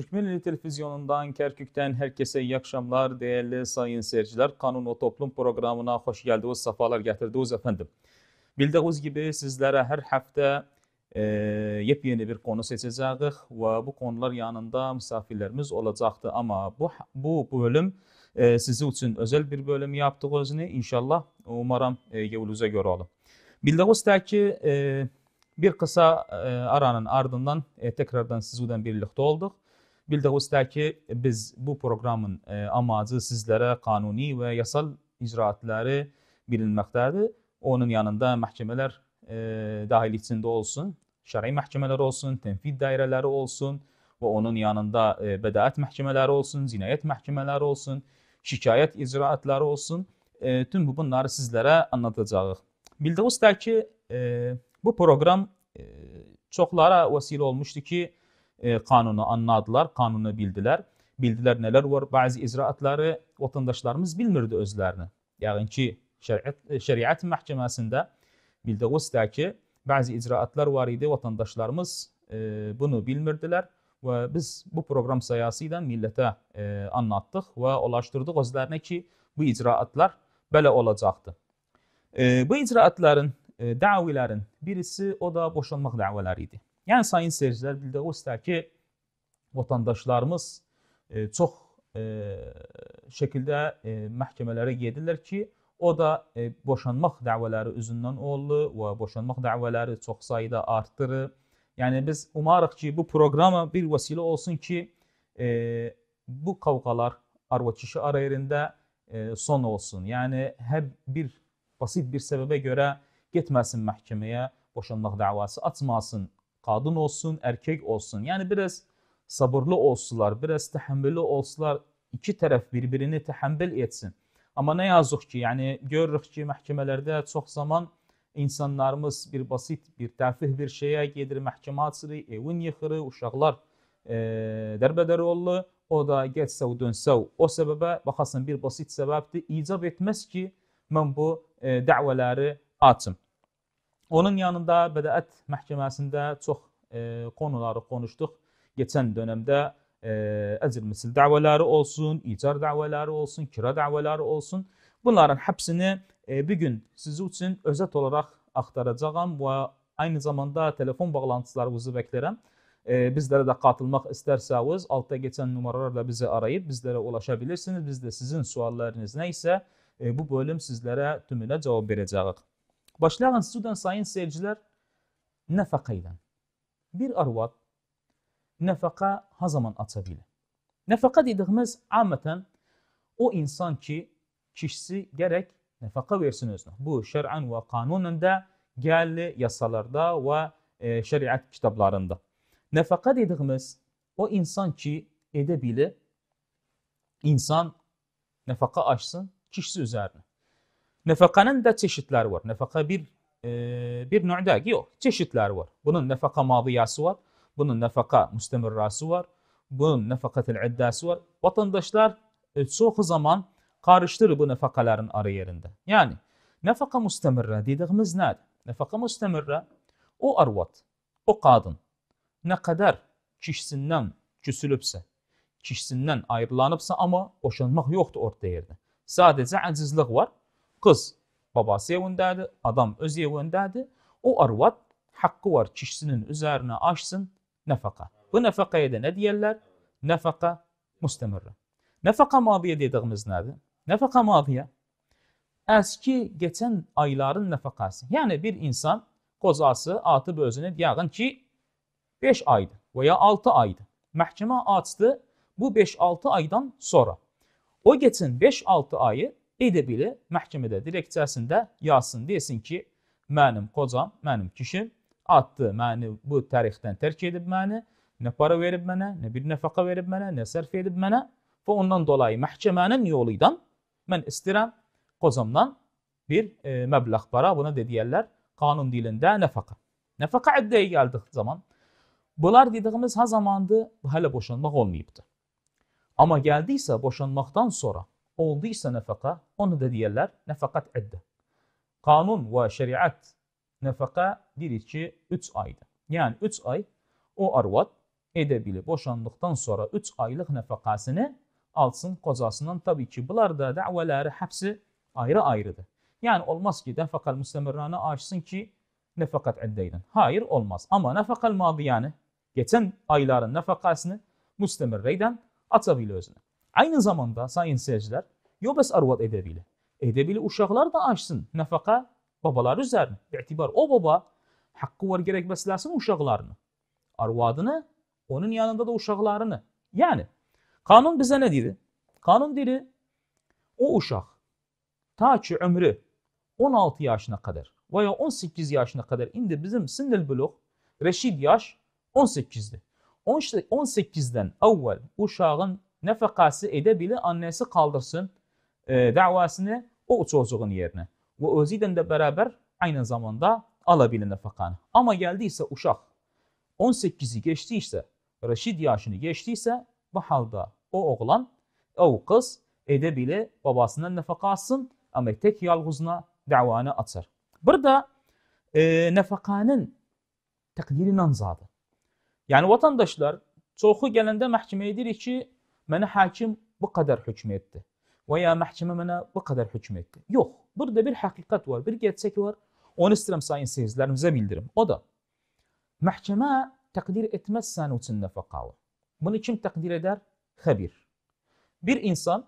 Türkmenli Televizyonu'ndan Kerkük'ten herkese iyi akşamlar değerli sayın seyirciler. Kanun ve Toplum programına hoş geldiniz, sefalar getirdiniz efendim. Bildiğiniz gibi sizlere her hafta e, yepyeni bir konu seçeceğiz ve bu konular yanında misafirlerimiz olacaktı. Ama bu, bu bölüm e, sizi için özel bir bölüm yaptığımızı inşallah umarım e, yolunuza göre olun. Bildiğiniz ki e, bir kısa e, aranın ardından e, tekrardan sizden birlikte olduk. Bildəvusdə ki, e, biz bu proqramın e, amacı sizlərə qanuni və yasal icraatları bilinməkdədir. Onun yanında məhkəmələr e, dahil içində olsun, şərai məhkəmələr olsun, tənfid dairələri olsun və onun yanında bədaət məhkəmələri olsun, cinayət məhkəmələri olsun, şikayət icraatları olsun. Tüm bunları sizlərə anlatacağıq. Bildəvusdə ki, bu proqram çoxlara vəsilə olmuşdu ki, e, kanunu anladılar, kanunu bildilər. Bildilər nələr var. Bəzi icraatları vətəndaşlarımız bilmirdi özlərini. Yəni ki, şəriət e, şəriət məhkəməsində bildiyimizdə ki, bəzi icraatlar var idi, vətəndaşlarımız e, bunu bilmirdilər və biz bu proqram sayəsi ilə millətə e, anlattıq və ulaşdırdıq özlərinə ki, bu icraatlar belə olacaqdı. E, bu icraatların, e, dəvilərin birisi o da boşanmaq dəvələri idi. Yəni sayın seyircilər bildiyi o istər ki, vətəndaşlarımız e, çox e, şəkildə e, məhkəmələrə gedirlər ki, o da boşanmaq dəvələri üzündən oldu və boşanmaq dəvələri çox sayda artırır. Yəni biz umarıq ki, bu proqrama bir vəsilə olsun ki, bu kavqalar arvaçışı arayərində son olsun. Yəni hər bir basit bir səbəbə görə getməsin məhkəməyə, boşanmaq davası açmasın Kadın olsun, erkek olsun. Yani biraz sabırlı olsular, biraz təhəmmüllü olsular, iki tərəf bir-birini təhəmmül etsin. Amma nə yazıq ki, yəni görürük ki, məhkəmələrdə çox zaman insanlarımız bir basit, bir təfih bir şeyə gedir, məhkəmə açır, evin yıxır, uşaqlar e, dərbədər olur, o da getsəv, dönsəv. O səbəbə baxasın bir basit səbəbdir, icab etməz ki, mən bu e, dəvələri açım. Onun yanında bədəət məhkəməsində çox e, konuları konuşduq. Keçən dönəmdə e, əcr misil davələri olsun, icar davələri olsun, kira davələri olsun. Bunların hepsini e, bir gün sizin üçün özət olaraq axtaracağam və aynı zamanda telefon bağlantılarınızı bəkləyirəm. E, bizlərə də qatılmaq istərsəniz, altda keçən nömrələrlə bizi arayıb bizlərə ulaşa bilirsiniz. Biz də sizin suallarınız nə isə e, bu bölüm sizlərə tümünə cavab verəcəyik. Başlayan Student sayın seyirciler nefakayla. Bir arvat nefaka ha zaman atabilir. Nefaka dediğimiz ameten o insan ki kişisi gerek nefaka versin özne. Bu şer'an ve kanununda, de gelli yasalarda ve e, şeriat kitaplarında. Nefaka dediğimiz o insan ki edebilir, insan nefaka açsın kişisi üzerine. Nefakanın da çeşitleri var. Nefaka bir e, bir nö'dagi yok. çeşitler var. Bunun nefaka madiyası var. Bunun nefaka müstemirrası var. Bunun nefakatil iddası var. Vatandaşlar e, çoğu zaman karıştırır bu nefakaların arı yerinde. Yani nefaka müstemirre dediğimiz ne? Nefaka müstemirre o arvat, o kadın ne kadar kişisinden küsülüpse, kişisinden ayrılanıpsa ama boşanmak yoktu orta yerde. Sadece acizlik var. Kız babası gönderdi, adam özüye gönderdi. O arvat hakkı var kişisinin üzerine açsın nefaka. Bu nefakaya da ne diyorlar? Nefaka müstemirre. Nefaka maviye dediğimiz nedir? Nefaka maviye. Eski geçen ayların nefakası. Yani bir insan kozası atıp özünü diyelim ki 5 aydı veya 6 aydı. Mahkeme açtı bu 5-6 aydan sonra. O geçen 5-6 ayı edebili məhkəmədə direksiyasında yazsın, desin ki, mənim qocam, mənim kişim attı, məni bu tarixdən tərk edib məni, nə para verib mənə, nə bir nəfəqə verib mənə, nə sərf edib mənə və ondan dolayı məhkəmənin yolu ilə mən istəyirəm qocamdan bir e, məbləğ para, buna deyirlər qanun dilində nəfəqə. Nəfəqə iddəyə gəldik zaman Bunlar dediyimiz ha zamandı hələ boşanmaq olmayıbdı. Amma gəldiysə boşanmaqdan sonra olduysa nefaka onu da diyorlar nefakat edde. Kanun ve şeriat nefaka bir içi 3 ayda. Yani 3 ay o arvat edebili boşandıktan sonra 3 aylık nefakasını alsın kocasından. Tabii ki bunlar da davaları hepsi ayrı ayrıdır. Yani olmaz ki nefakal müstemirrane açsın ki nefakat eddeydin. Hayır olmaz. Ama nefakal madi yani geçen ayların nefakasını müstemirreyden atabilir özüne. Aynı zamanda sayın seyirciler, Yobes Arvad edebili. Edebili uşaqlar da açsın Nefaka babalar üzerine. İtibar o baba hakkı var gerek bəsləsin uşaqlarını. Arvadını, onun yanında da uşaqlarını. Yani kanun bizə ne dedi? Kanun dedi o uşaq ta ki ömrü 16 yaşına kadar veya 18 yaşına kadar indi bizim sinir blok reşid yaş 18'dir. 18'den evvel uşağın nefakası edebilir, annesi kaldırsın e, davasını o çocuğun yerine. Ve özüyle de beraber aynı zamanda alabilir nefakanı. Ama geldiyse uşak 18'i geçtiyse, reşid yaşını geçtiyse bu halde o oğlan, o kız edebilir babasından nefaka alsın ama tek yalğızına davanı açar. Burada e, nefakanın takdiri nanzadı. Yani vatandaşlar çoxu gelende məhkəməyə deyirik ki, bana hakim bu kadar hükmetti. Veya mahkeme bana bu kadar hükmetti. Yok. Burada bir hakikat var, bir gerçek var. Onu istedim sayın seyircilerimize bildirim. O da mahkeme takdir etmez sen için nefakalı. Bunu kim takdir eder? Habir. Bir insan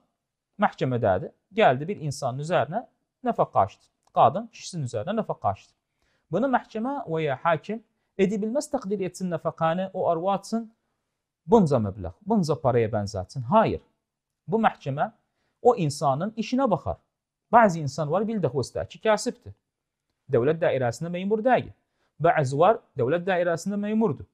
mahkemededir. Geldi bir insanın üzerine nefaka açtı. Kadın kişinin üzerine nefaka Bunu mahkeme veya hakim edebilmez takdir etsin nefakanı o arvatsın bunca məbləğ, bunca paraya bənzətsin. Hayır. Bu məhkəmə o insanın işinə baxar. Bəzi insan var, bir də ki, kasıbdır. Dövlət dairəsində memur deyil. Bəzi var, dövlət dairəsində memurdur.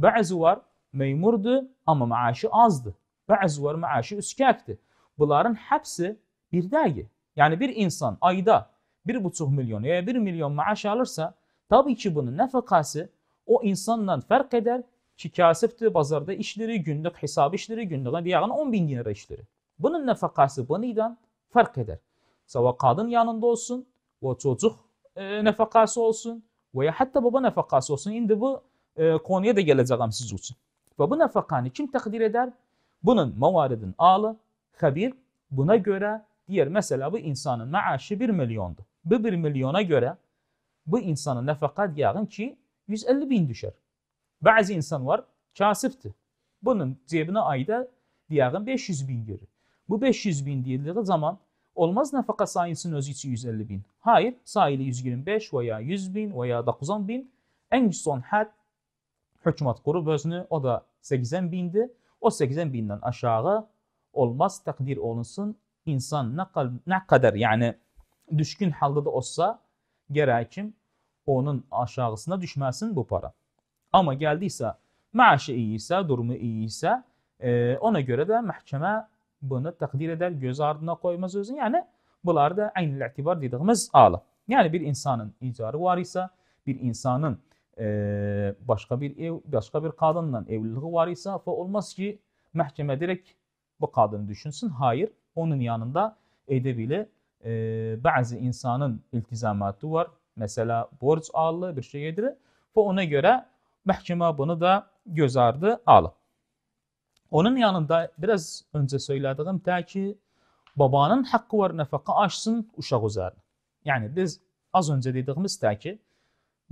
Bəzi var, memurdur, amma maaşı azdır. Bəzi var, maaşı üskəkdir. Bunların hepsi bir deyil. Yani bir insan ayda 1,5 milyon ya 1 milyon maaş alırsa tabii ki bunun nafakası o insandan fark eder ki kasıbdır bazarda işleri, günlük hesap işleri, günlük yani 10 bin dinar işleri. Bunun nefakası buniden fark eder. Sava kadın yanında olsun, ve çocuk e, nefakası olsun veya hatta baba nefakası olsun. Şimdi bu e, konuya da geleceğim siz için. Ve bu nafakanı kim takdir eder? Bunun mavaridin ağlı, habir. Buna göre diğer mesela bu insanın maaşı 1 milyondu. Bu 1 milyona göre bu insanın nefakat yarın ki 150 bin düşer. Bazı insan var, kasıftı. Bunun cebine ayda diyelim 500 bin girir. Bu 500 bin deyildiği zaman olmaz nafaka sayısının özü için 150 bin. Hayır, sayılı 125 veya 100 bin veya 90 bin. En son had hükümet kurub özünü, o da 80 bindi. O 80 binden aşağı olmaz takdir olunsun. İnsan ne, kadar yani düşkün halde de olsa gerekim onun aşağısına düşmesin bu para. Ama geldiyse maaşı iyiyse, durumu iyiyse e, ona göre de mahkeme bunu takdir eder, göz ardına koymaz özün. Yani bunlar da aynı itibar dediğimiz ağla. Yani bir insanın icarı var ise, bir insanın e, başka bir ev, başka bir kadınla evliliği var ise olmaz ki mahkeme direkt bu kadını düşünsün. Hayır, onun yanında edebiyle e, bazı insanın iltizamatı var. Mesela borç ağlı bir şey yedir. Bu ona göre məhkəmə bunu da göz ardı alıb. Onun yanında biraz öncə söylədiyim də ki, babanın haqqı var nəfəqə açsın uşaq üzərinə. Yəni biz az öncə dediyimiz də ki,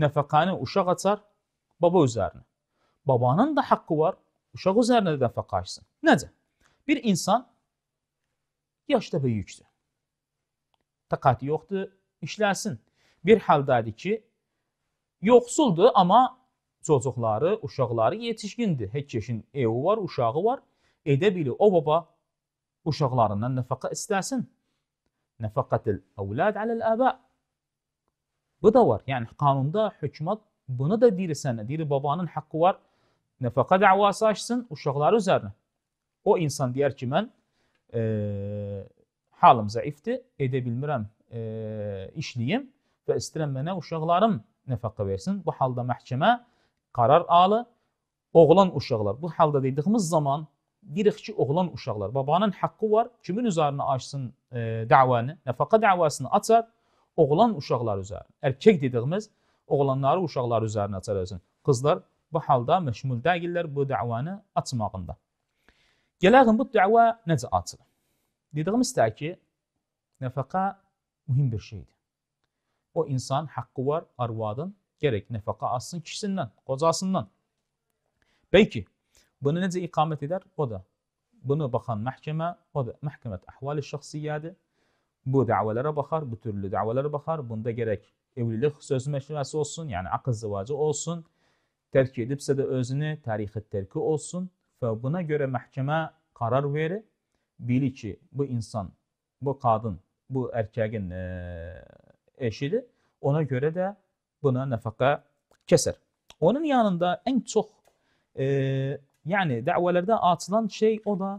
nəfəqəni uşaq açar baba üzərinə. Babanın da haqqı var uşaq üzərinə də nəfəqə açsın. Necə? Bir insan yaşda böyükdür. Taqatı yoxdur, işləsin. Bir haldadır ki, yoxsuldur, amma çocukları, uşaqları yetişkindir. Heç yaşın evi var, uşağı var. Edə bilir o baba uşaqlarından nəfəqə istəsin. Nəfəqətil əvlad aləl-əbə. Bu da var. Yəni qanunda hökumət bunu da deyir sənə. Deyir babanın haqqı var. Nəfəqə davası açsın uşaqları üzərinə. O insan deyər ki, mən e, halım zəifdir, edə bilmirəm, e, işləyim və istəyirəm mənə uşaqlarım nəfəqə versin. Bu halda məhkəmə qarar alı oğlan uşaqlar. Bu halda dediyimiz zaman deyirik ki, oğlan uşaqlar babanın haqqı var, kimin üzərinə açsın e, davanı, nəfaqa davasını açar oğlan uşaqlar üzərinə. Erkək dediyimiz oğlanları uşaqlar üzərinə açar özün. Qızlar bu halda məşmul deyillər bu davanı açmağında. Gələk bu dava necə açılır? Dediyimizdə ki, nəfaqa mühim bir şeydir. O insan haqqı var arvadın gerek nefaka alsın kişisinden, kocasından. Peki bunu necə ikamet eder? O da bunu bakan mahkeme, o da mahkemet ahvali şahsiyyədir. Bu davalara bakar, bu türlü davalara bakar. Bunda gerek evlilik sözleşmesi olsun, yani akıl zıvacı olsun. Terk edipse de özünü, tarihi terki olsun. Ve buna göre mahkeme karar verir. Bilir ki bu insan, bu kadın, bu erkeğin eşidi, Ona göre de buna nəfəqə kəsər. Onun yanında ən çox e, yəni dəvələrdə açılan şey o da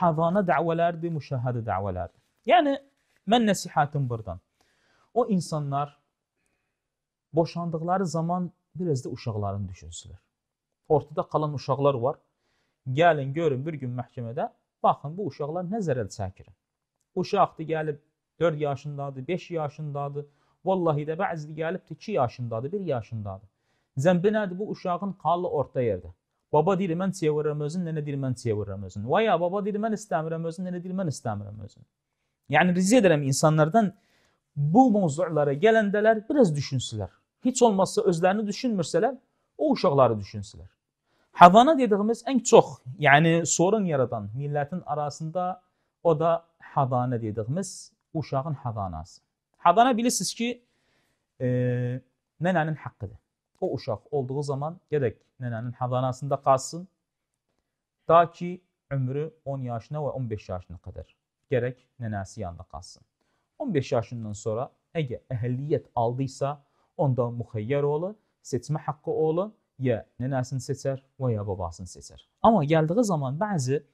havana dəvələrdir, müşahidə dəvələrdir. Yəni mən nəsihətim burdan. O insanlar boşandıqları zaman biraz da uşaqlarını düşünsünlər. Ortada qalan uşaqlar var. Gəlin görün bir gün məhkəmədə baxın bu uşaqlar nə zərər çəkir. Uşaqdır gəlib 4 yaşındadır, 5 yaşındadır. Vallahi də bəzi gəlibdir 2 yaşındadır, 1 yaşındadır. Zəmbi nədir? Bu uşağın qalı orta yerdə. Baba deyir mən çevirirəm özün, nənə deyir mən çevirirəm özün. Və ya baba deyir mən istəmirəm özün, nənə deyir mən istəmirəm özün. Yəni rica edirəm insanlardan bu mövzulara gələndələr biraz düşünsülər. Heç olmazsa özlərini düşünmürsələr, o uşaqları düşünsülər. Havana dediyimiz ən çox, yəni sorun yaradan millətin arasında o da havana dediyimiz uşağın havanası. Aldanabilirsiniz ki e, nenenin hakkıdır. O uşaq olduğu zaman gerek nenenin hadanasında kalsın. Ta ki ömrü 10 yaşına ve 15 yaşına kadar. Gerek nenesi yanında kalsın. 15 yaşından sonra eğer ehliyet aldıysa onda muhayyer olur, seçme hakkı olur. Ya nenesini seçer veya babasını seçer. Ama geldiği zaman bazı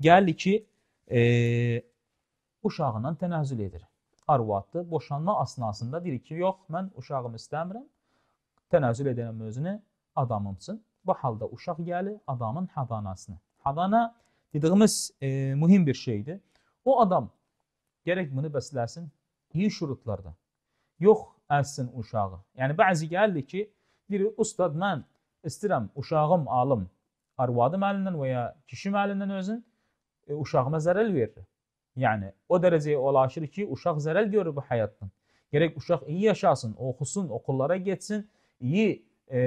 geldi ki e, uşağından tenezzül edir. arvaddır. Boşanma asnasında deyir ki, yox, mən uşağımı istəmirəm. Tənəzzül edənəm özünü adamım üçün. Bu halda uşaq gəlir adamın hadanasına. Hadana dediyimiz e, mühim bir şeydir. O adam gərək bunu bəsləsin iyi şurutlarda. Yox, əlsin uşağı. Yəni bəzi gəlir ki, deyir, ustad mən istəyirəm uşağım alım arvadım əlindən və ya kişim əlindən özün e, uşağıma zərər verir. Yani o dereceye ulaşır ki uşaq zərər görür bu həyatdan. Gerek uşaq iyi yaşasın, oxusun, okullara geçsin, iyi e,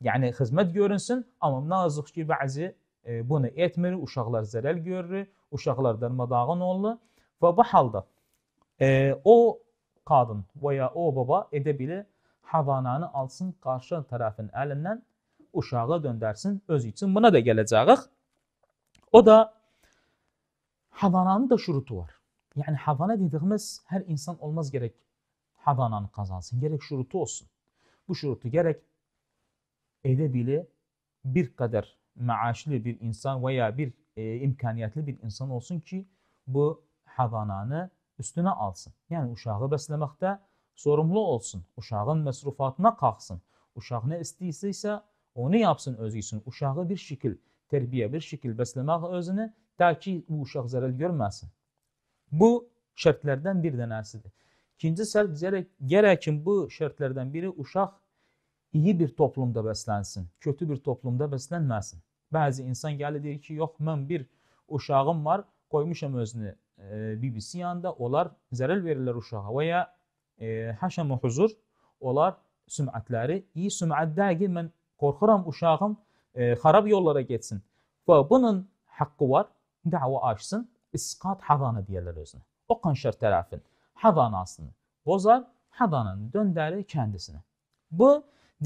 yani hizmet görünsün. Ama nazıq ki bazı e, bunu etmir, uşaqlar zərər görür, uşaqlar darmadağın olur. Ve bu halda e, o kadın veya o baba edebili havananı alsın karşı tarafın elinden uşağı döndərsin öz için. Buna da geleceğiz. O da Havananın da şurutu var. Yani havana dediğimiz her insan olmaz gerek hadananı kazansın. Gerek şurutu olsun. Bu şurutu gerek edebili bir kadar maaşlı bir insan veya bir e, imkaniyetli bir insan olsun ki bu havananı üstüne alsın. Yani uşağı beslemekte sorumlu olsun. Uşağın məsrufatına qalxsın. Uşaq nə istəyirsə onu yapsın özü Uşağı bir şekil, terbiye bir şekil beslemek özünü ta ki bu uşaq zərər görməsin. Bu şərtlərdən bir dənəsidir. İkinci şərt gərək, gərəkin bu şərtlərdən biri uşaq iyi bir toplumda bəslənsin, kötü bir toplumda bəslənməsin. Bəzi insan gəlir deyir ki, yox mən bir uşağım var, qoymuşam özünü e, BBC yanında, onlar zərər verirlər uşağa və ya e, həşəmə huzur, onlar sümətləri, iyi sümətdəgi mən qorxuram uşağım e, xarab yollara getsin. Və bunun haqqı var. dava açsın, isqat hadana deyirlər özünə. O qanşar tərəfin hadanasını bozar, hadananı döndərir kəndisinə. Bu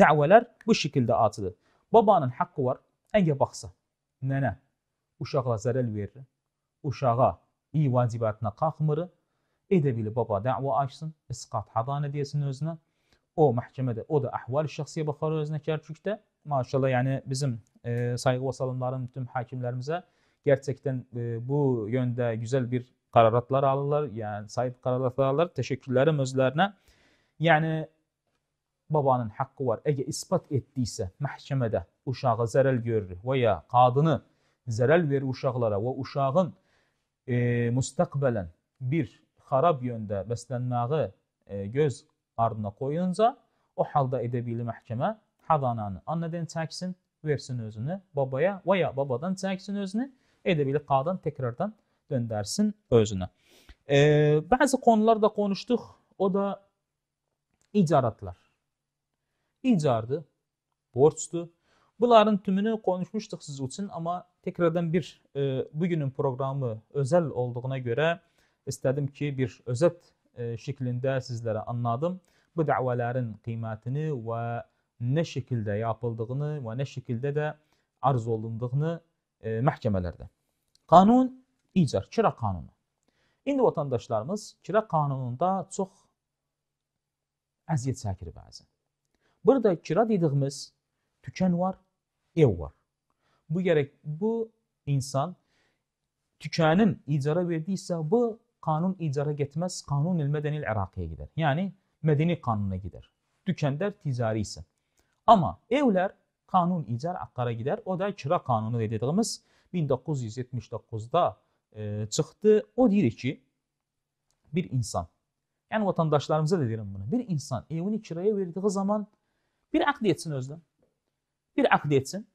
dəvələr bu şəkildə açılır. Babanın haqqı var, əgər baxsa, nənə uşağa zərər verir, uşağa iyi vacibatına qalxmır, edə bilir baba dava açsın, isqat hadana desin özünə. O məhkəmədə, o da əhval şəxsiyə baxar özünə kərkükdə. Maşallah, yəni bizim e, sayğı və salamlarım tüm hakimlərimizə Gerçekten e, bu yönde güzel bir kararlar alırlar. Yani sahip kararlar alırlar. Teşekkürlerim özlerine. Yani babanın hakkı var. Eğer ispat ettiyse mahkemede uşağı zərəl görür veya kadını zərəl verir uşaqlara ve uşağın e, müstəqbələn bir xarab yönde bəslənməyi e, göz ardına koyunca o halde edebili mahkeme hadananı anneden çeksin, versin özünü babaya veya babadan çeksin özünü edebiyle ta'dan tekrardan döndersin özüne. Ee, bazı konularda konuştuk. O da icaratlar. İcardı, borçtu. Bunların tümünü konuşmuştuk siz için ama tekrardan bir e, bugünün programı özel olduğuna göre istedim ki bir özet e, şeklinde sizlere anladım. Bu davaların kıymetini ve ne şekilde yapıldığını ve ne şekilde de arz olunduğunu e, məhkəmələrdə. Qanun icar, kira qanunu. İndi vətəndaşlarımız kira qanununda çox əziyyət çəkir bəzən. Burada kira dediyimiz tükən var, ev var. Bu gərək bu insan tükanın icara verdiyisə bu qanun icara getməz, qanun ilmədənil Iraqiyə gedər. Yəni mədəni qanuna gedər. Tükənlər ticari isə. Amma evlər kanun icar akara gider. O da kira kanunu dediğimiz 1979'da e, çıktı. O deyir ki bir insan yani vatandaşlarımıza da derim bunu. Bir insan evini kiraya verdiği zaman bir akd etsin özlem. Bir akd etsin.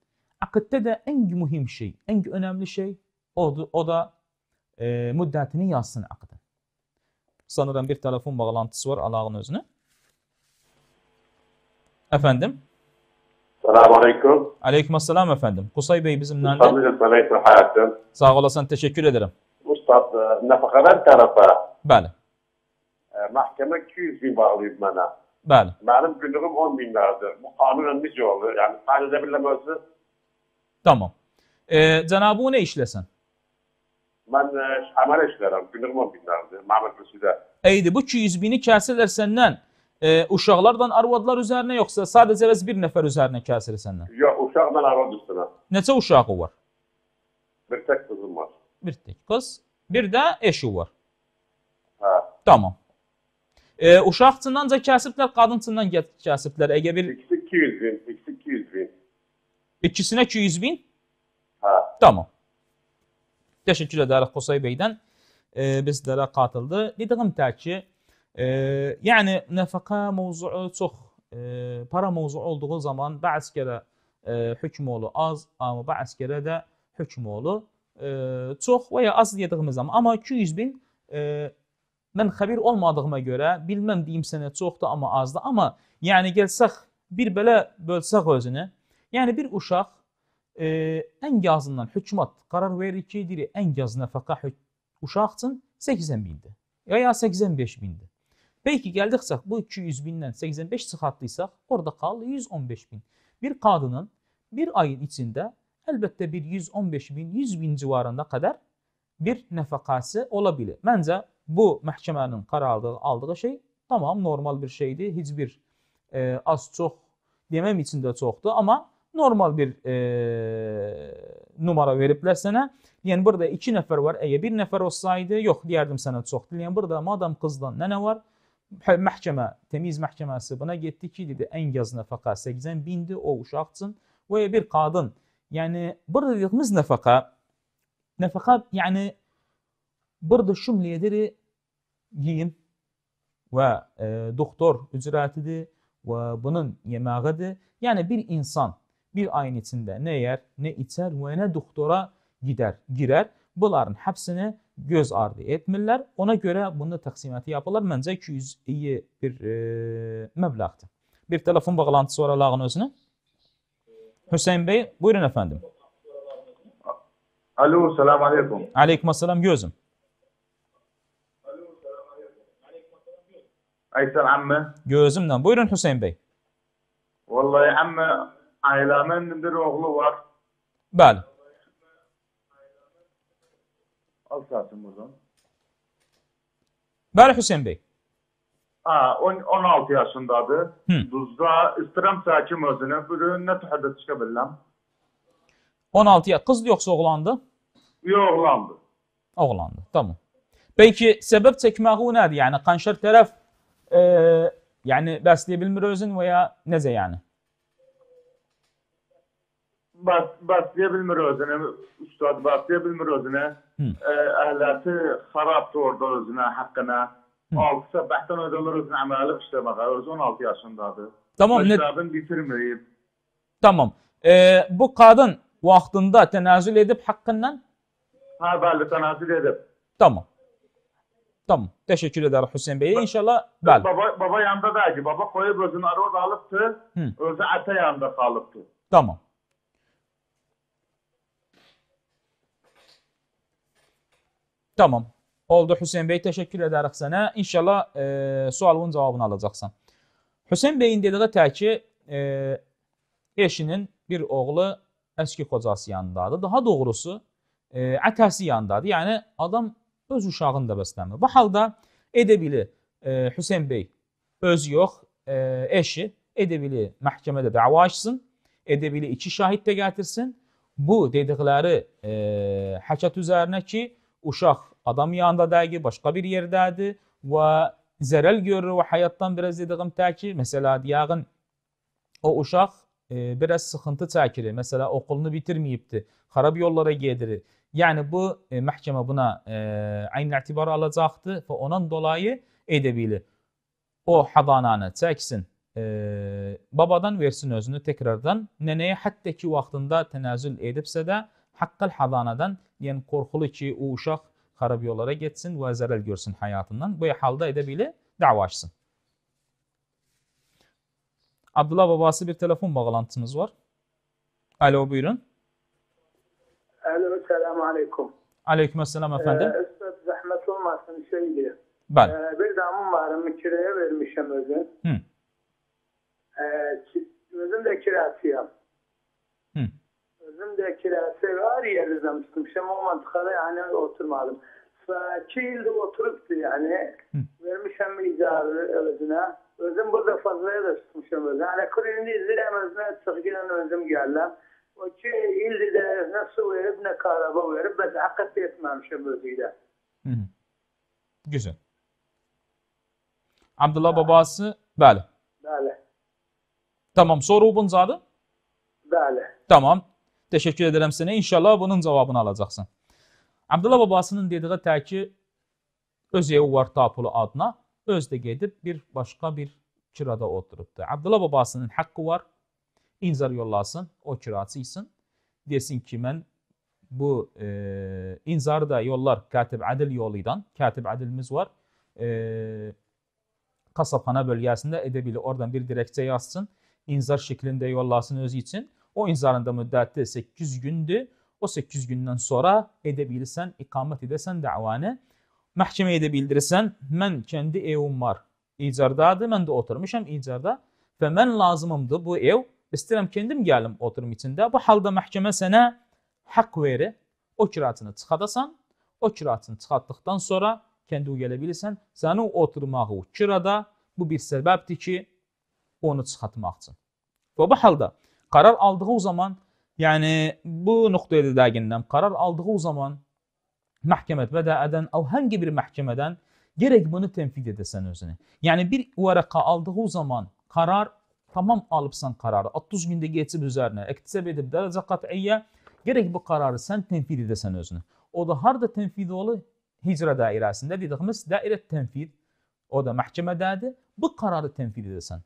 Akıtte de en mühim şey, en önemli şey o da, o da e, müddətini yazsın akıda. Sanırım bir telefon bağlantısı var Allah'ın özünü. Efendim? Selamun Aleyküm. Aleyküm selam efendim. Kusay Bey bizimle. Tabii aleyküm hayatım. Sağ olasın teşekkür ederim. Ustad nafakadan tarafa. Bəli. E, mahkeme 200 bin bağlayıp bana. Bəli. Benim günlüğüm 10 bin liradır. Bu kanunen nice olur. Yani sadece bir lemesi. Tamam. Ee, e, Cenab-ı ne işlesin? Ben e, amel işlerim. Günlüğüm 10 bin liradır. Mahmet Müsü'de. Eydi bu 200 bini kəsirlər səndən e, uşaqlarla arvadlar üzərinə yoxsa sadəcə vəz bir nəfər üzərinə kəsir səndən? Yox, uşaqla arvad üstünə. Neçə uşağı var? Bir tək qızım var. Bir tək qız. Bir də eşi var. Hə. Tamam. E, uşaqçından da kəsiblər, qadıncından kəsiblər. Əgər bir... İkisi 200 bin, ikisi 200 bin. İkisinə 200 bin? Hə. Tamam. Təşəkkür edərik Qosay bəydən. E, bizlərə qatıldı. Dediyim tək ki, Yəni nəfəqə mövzuu çox e, para mövzuu olduğu zaman bəzi kərə e, hökm olur az, amma bəzi kərə də hökm olur e, çox və ya az dediyimiz zaman. Amma 200 min mən xəbir olmadığıma görə bilməm deyim sənə çoxdur, amma azdır. Amma yəni gəlsək bir belə bölsək özünü, yəni bir uşaq e, ən azından hökumət qərar verir ki, deyir ən az nəfəqə uşaq üçün 80 mindir. Ya ya 85 mindir. Peki geldiksek bu 200 bindən 85 çıxartdıysak orada kal 115 bin. Bir kadının bir ayın içinde elbette bir 115 bin 100 bin civarında kadar bir nefakası olabilir. Bence bu mahkemenin kararı aldığı şey tamam normal bir şeydi. Hiçbir e, az çok demem için de çoktu ama normal bir e, numara veripler sana. Yani burada iki nefer var. Eğer bir nefer olsaydı yok diyerdim sana çoktu. Yani burada madam kızdan nene var məhkəmə, təmiz məhkəməsi buna getdi ki, dedi, ən az nəfəqə 80 bindi o uşaq üçün və bir kadın Yəni burada dediyimiz nəfəqə nəfəqə yəni burada şüml edir geyim və e, doktor ücrətidir ve bunun yeməğidir. Yəni bir insan bir ayın içində nə yer, ne içər ve ne doktora gider girer Bunların hepsini göz ardı etmirlər. Ona görə bunda təqsiməti yapılır. Məncə 200 iyi bir e, məbləğdir. Bir telefon bağlantısı var Allahın özünə. Hüseyin Bey, buyurun efendim. Alo, selam aleyküm. Aleyküm selam gözüm. Aysel amma. Gözümden. Buyurun Hüseyin Bey. Vallahi amma ailemin bir oğlu var. Bəli. Alt sahası Muzon. Bəli Hüseyn bəy. Ha, 16 yaşındadır. Hı. Duzda istirəm sakim özünü. Bugün nə təhədə çıxa bilirəm? 16 yaş. Qızdı yoxsa oğlandı? Yox, oğlandı. Oğlandı. Tamam. Peki sebep çekmeği nedir? Yani kanşer taraf e, yani besleyebilmir özün veya neze yani? Bas, besleyebilmir özünü. Üstad besleyebilmir özünü. Ee, əhliyəti xarabdır orada özünə, haqqına. 6 səbəhdən ödəmir özünə əməlilik işləməyə. Özü 16 yaşındadır. Tamam. Məktəbini bitirməyib. Tamam. E, bu kadın vaxtında tənazül edib haqqından? Hə, bəli, tənazül edib. Tamam. Tamam. Teşekkür ederim Hüseyin Bey. İnşallah bəli. Baba, baba yanında da ki, baba koyup özünü arada alıptı. Hı. Özü ata yanında kalıptı. Tamam. Tamam. Oldu Hüseyin Bey. Teşekkür ederiz sana. İnşallah e, sualın cevabını alacaksan. Hüseyin Bey'in dediği tək ki, e, eşinin bir oğlu eski kocası yanındadır. Daha doğrusu e, ətəsi yanındadır. Yəni adam öz uşağını da bəsləmir. Bu halda edə e, Hüseyin Bey öz yox, e, eşi edebili bili məhkəmədə dava açsın, edə iki şahit də gətirsin. Bu dedikleri e, həkat üzərinə ki, uşaq adam yanındadədir, başqa bir yerdədir və zərəl görür və həyatdan biraz dediyim təki, məsələ deyəğin o uşaq e, biraz sıxıntı çəkir. Məsələ okulunu bitirməyibdi, xarab yollara gedir. Yəni bu e, məhkəmə buna e, aynı etibar alacaqdı və onun dolayı edə bilir. O hadananı çəksin. E, babadan versin özünü tekrardan nənəyə hətta ki vaxtında tənəzzül edibsə də hakkal havanadan yəni qorxulu ki, o uşaq xarab yollara getsin və zərər görsün həyatından. Bu halda edə bilə dava açsın. Abdullah babası bir telefon bağlantımız var. Alo buyurun. Alo selamu aleyküm. Aleyküm selam ee, efendim. Ee, Üstad zahmet olmasın şey diye. Ben. Ee, bir damım varım kiraya vermişim özüm. Hı. Ee, özüm de kirasıyım. Hı. Bizim de kirası var yeri demiştim. Şimdi o mantıkada yani oturmadım. İki yıldır oturuptu yani. Hı. Vermişim icarı özüne. Özüm burada fazlaya da tutmuşum özüne. Hani kuruyunu izleyem özüne özüm geldim. O iki yıldır de ne su verip ne karaba verip ben hakikat etmemişim özüyle. Güzel. Abdullah ha. babası Bəli. Bəli. Tamam. Soru bunun zadı? Bəli. Tamam. Təşəkkür edirəm sənə. İnşallah bunun cavabını alacaqsan. Abdullah babasının dediyi tək ki, öz evi var tapulu adına, öz də gedib bir başqa bir kirada oturubdu. Abdullah babasının haqqı var. İnzar yollasın, o kiraçıysın. Desin ki, mən bu e, inzarı da yollar Katib Adil yolu ilə. Katib Adilimiz var. E, Kasabxana bölgəsində edə bilir. Oradan bir direksiya yazsın. İnzar şeklində yollasın özü üçün. O inzarında müddəti 8 gündür. O 8 gündən sonra edə bilirsən, iqamət edəsən dəvanı. Məhkəməyə də bildirirsən, mən kəndi evim var. İcardadır, mən də oturmuşam icarda və mən lazımımdır bu ev. İstəyirəm kendim gəlim oturum içində. Bu halda məhkəmə sənə haqq verir. O kiratını çıxadasan, o kiratını çıxartdıqdan sonra kəndi o gələ bilirsən. Sənin oturmağı kirada bu bir səbəbdir ki, onu çıxartmaq üçün. Və bu halda karar aldığı zaman yani bu noktaya da değindim. Karar aldığı zaman mahkeme bədəədən av hangi bir mahkemeden gerek bunu tenfik edesen özünü. Yani bir varaka aldığı zaman karar tamam alıpsan kararı 30 günde geçip üzerine ektisab edip derece kat'iyye gerek bu kararı sen tenfik edesen özünü. O da harda tenfik olur? Hicra dairesinde dediğimiz daire tenfik o da mahkemedədir. Bu kararı tenfik edesen.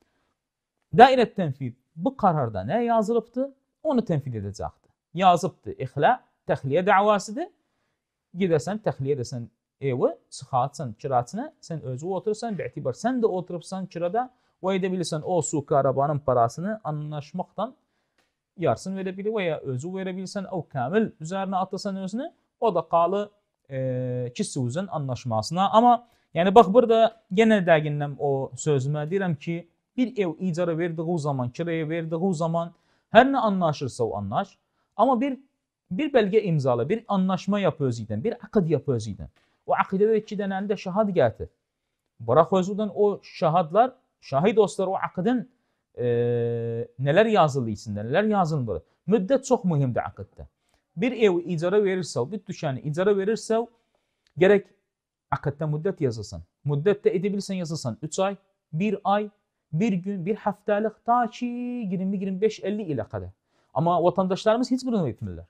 Daire tenfik bu qərarda nə yazılıbdı? Onu tənfil edəcəkdi. Yazıbdı ixla, təxliyə davasıdır. Gedəsən, təxliyə edəsən evi, çıxartsan kirasını, sən özü otursan, bətibar sən də oturubsan kirada və edə bilirsən o suq arabanın parasını anlaşmaqdan yarısını verə bilir və ya özü verə bilirsən, o kamil üzərinə atasan özünü, o da qalı e, ki, sözün anlaşmasına. Amma yəni bax burada yenə dəqiqinləm o sözümə deyirəm ki, Bir ev icara verdiği o zaman, kiraya verdiği o zaman her ne anlaşırsa o anlaş. Ama bir bir belge imzala, bir anlaşma yap özüyden, bir akid yap özüyden. O akidede iki denende şahad gətir. Bırak özüdən o şahadlar, şahid dostlar o akidin e, neler yazılıysa, neler yazılmalı. Müddət çox mühimdir akiddə. Bir ev icara verirse bir düşəni icara verirse gerek akiddə müddət yazılsın. Müddətdə edebilsen bilsən yazılsın 3 ay, 1 ay, bir gün, bir haftalık ta ki 20-25-50 ilə qədər. Amma vətəndaşlarımız heç birini etmirlər.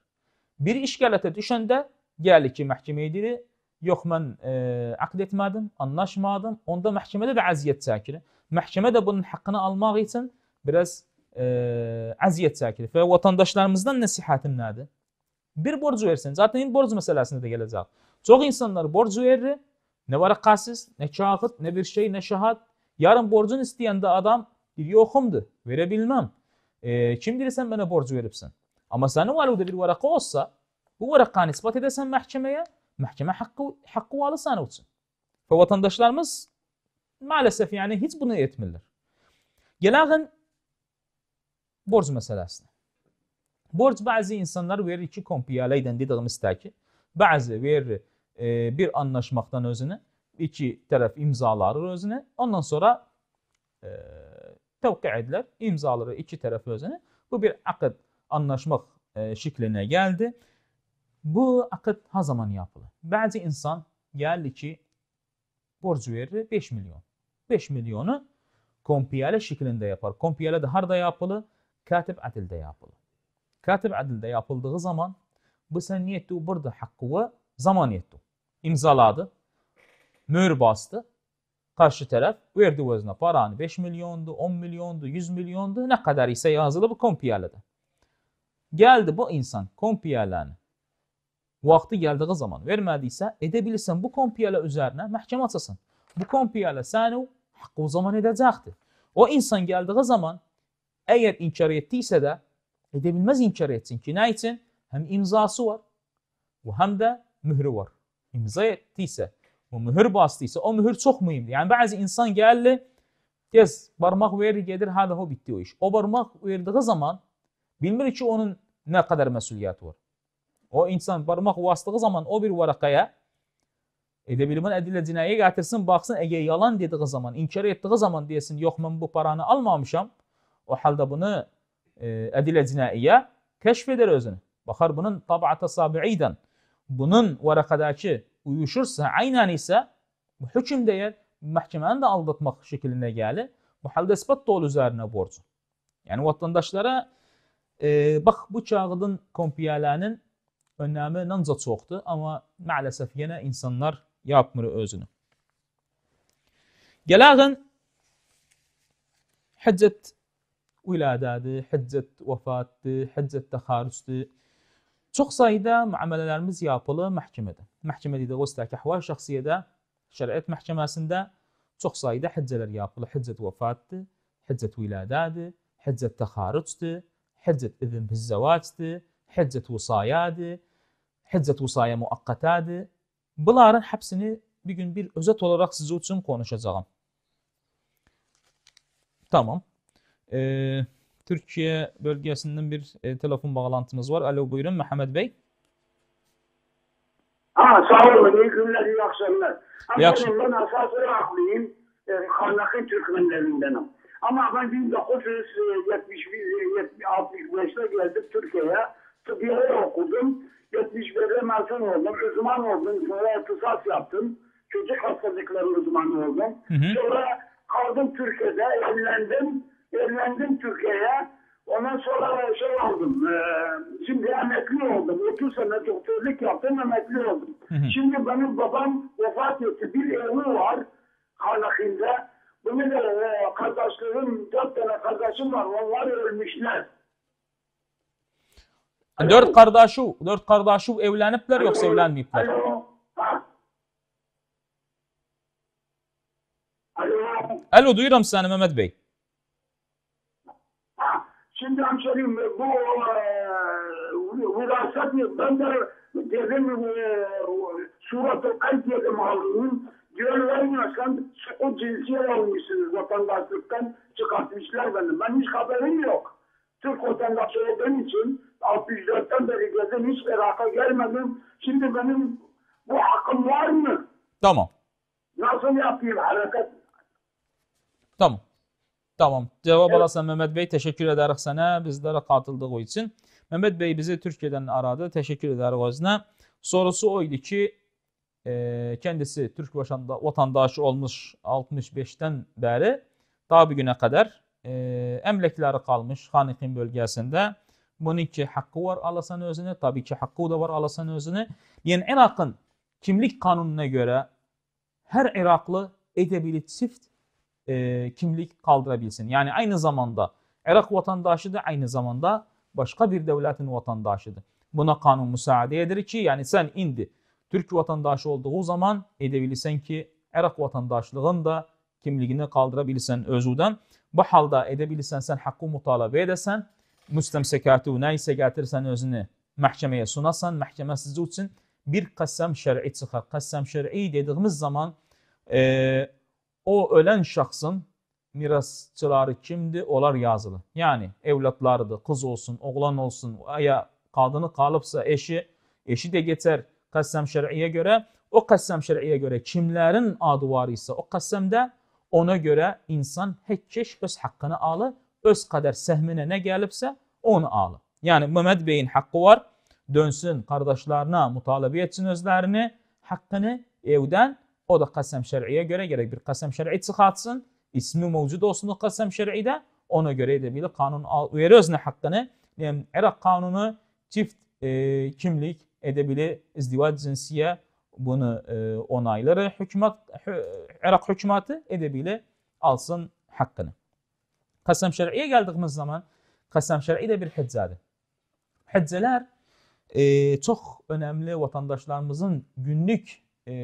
Bir iş gələtə düşəndə gəlir ki, məhkəməyə deyir, yox mən e, aqd etmədim, anlaşmadım. Onda məhkəmədə də əziyyət çəkir. Məhkəmə də bunun haqqını almaq üçün biraz e, əziyyət çəkir. Və vətəndaşlarımızdan nəsihətim nədir? Bir borc versin. Zaten borc məsələsində də gələcək. Çox insanlar borc verir. Nə varaqasız, nə kağıt, nə bir şey, nə şahad. Yarın borcun isteyen de adam bir yokumdu. Verebilmem. E, kim bilir sen bana borcu veripsin. Ama senin valide bir varaka olsa bu varakanı ispat edesen mahkemeye mahkeme hakkı, hakkı valı sana olsun. Ve vatandaşlarımız maalesef yani hiç bunu etmirler. Gelelim borç meselesine. Borç bazı insanlar verir ki kompiyaleyden dediğimiz ki bazı verir e, bir anlaşmaktan özünü iki taraf imzaları özüne. Ondan sonra e, tevki edilir. İmzaları iki taraf özüne. Bu bir akıd anlaşmak e, şekline geldi. Bu akıd ha zaman yapılır. Bazı insan geldi ki borç verir 5 milyon. 5 milyonu kompiyale şeklinde yapar. Kompiyale de harda yapılı, katip adilde yapılı. Katip adilde yapıldığı zaman bu sen niyetli burada hakkı zaman yetti. İmzaladı mühür bastı. Karşı taraf verdi vazına paranı 5 milyondu, 10 milyondu, 100 milyondu ne kadar ise yazılı bu kompiyalede. Geldi bu insan kompiyaləni vakti gəldiyi zaman vermediyse edə bu kompiyala üzerine məhkəmə açasan. Bu kompiyala səni haqqı o zaman edəcəkdir. O insan gəldiyi zaman eğer inkar etdiysə də edə bilməz inkar etsin ki, nə üçün? Həm imzası var və həm də mührü var. İmza etdiysə bu mühür bastıysa o mühür çok mühimdir. Yani bazı insan geldi kez parmak verir gelir hadi o bitti o iş. O parmak verdiği zaman bilmir ki onun ne kadar mesuliyeti var. O insan parmak bastığı zaman o bir varakaya edebilimin edile cinayeye getirsin baksın eğer yalan dediği zaman inkar ettiği zaman diyesin yok ben bu paranı almamışam. O halde bunu e, edile cinayeye keşfeder özünü. Bakar bunun tabata sabi'iden. Bunun varakadaki uyuşursa aynen ise bu hüküm değil məhkəməni də aldatmaq şəklində gəlir. Bu halda isbat da ol üzərinə borcun. Yəni e, bax bu kağıdın kompiyalarının önəmi nanca çoxdur, ama maalesef yine insanlar yapmır özünü. Gəlağın Hüccət viladədir, hüccət vəfatdır, hüccət təxarüsdür. Çox sayda müəmələlərimiz yapılı məhkəmədə. Məhkəmədə də qostəki əhval şəxsiyyədə, şəriət məhkəməsində çox sayda həccələr yapılı. Həccət vəfatdır, həccət viladədir, həccət təxarücdür, həccət idin bizzəvacdır, həccət vusayədir, həccət vusayə müəqqətədir. Bunların hepsini bir gün bir özet olarak sizin için konuşacağım. Tamam. Ee, Türkiye bölgesinden bir e, telefon bağlantımız var. Alo buyurun Mehmet Bey. Aa, sağ olun. İyi günler, iyi akşamlar. İyi akşamlar. Ben asas Rahlıyım. E, Karnak'ın Türkmenlerindenim. Ama ben 1965'te geldim Türkiye'ye. Tıbbiye okudum. 71'de mezun oldum. Uzman oldum. Sonra ihtisas yaptım. Çocuk hastalıkları uzmanı oldum. Hı hı. Sonra kaldım Türkiye'de. Evlendim evlendim Türkiye'ye. Ondan sonra şey oldum. E, şimdi emekli oldum. 30 sene doktorluk yaptım emekli oldum. Şimdi benim babam vefat etti. Bir evi var Halakinde. Bunu da e, kardeşlerim, dört tane kardeşim var. Onlar ölmüşler. Dört kardeşi, dört kardeşi evlenipler yoksa evlenmeyipler? Alo. Alo. Alo duyuyorum seni Mehmet Bey. Şimdi hemşerim bu e, viraset ben de dedim e, suratı kalp yedim halının. Diyorlar ya sen o cinsiyet almışsınız vatandaşlıktan çıkartmışlar beni. Ben hiç haberim yok. Türk vatandaşı olduğum için 64'ten beri gezdim hiç Irak'a gelmedim. Şimdi benim bu hakkım var mı? Tamam. Nasıl yapayım hareket? Tamam. Tamam. Cevap alasan Mehmet Bey, teşekkür ederiz sana bizlere katıldığı için. Mehmet Bey bizi Türkiye'den aradı. Teşekkür ederiz özüne. Sorusu oydu ki e, kendisi Türk vatandaşı, vatandaşı olmuş 65'ten beri daha bir güne kadar e, emlekleri kalmış Hanikin bölgesinde. Bunun ki hakkı var alasan özüne. Tabii ki hakkı da var alasan özüne. Yani Irak'ın kimlik kanununa göre her Iraklı edebilir çift e, kimlik kaldırabilsin. Yani aynı zamanda Irak vatandaşı da aynı zamanda başka bir devletin vatandaşıdır. Buna kanun müsaade eder ki yani sen indi Türk vatandaşı olduğu zaman edebilirsen ki Irak vatandaşlığın da kimliğini kaldırabilirsen özüden. Bu halda edebilirsen sen hakkı mutalabe edesen, müstemsekatı neyse getirsen özünü mahkemeye sunasan, mahkeme sizin için bir kassam şer'i çıkar. Kassam şer'i dediğimiz zaman e, o ölen şahsın mirasçıları kimdi? Onlar yazılı. Yani evlatlardı. Kız olsun, oğlan olsun ya kadını kalıpsa eşi, eşi de geçer kassam şer'iye göre. O kassam şer'iye göre kimlerin adı var ise o kassamda ona göre insan hekkeş öz hakkını alı. Öz kadar sehmine ne gelipse onu alı. Yani Mehmet Bey'in hakkı var. Dönsün kardeşlerine mutalabi etsin özlerini. Hakkını evden o da kasem şer'iye göre gerek bir kasem şer'i çıkartsın. İsmi mevcut olsun o kasem şer'ide. Ona göre de kanun veriyoruz ne hakkını. Yani Irak kanunu çift e, kimlik edebili izdivac cinsiye bunu e, onayları hükümet hü, Irak hükümeti edebili alsın hakkını. Kasem şer'iye geldiğimiz zaman kasem şer'i de bir hiccadır. Hicceler e, çok önemli vatandaşlarımızın günlük e,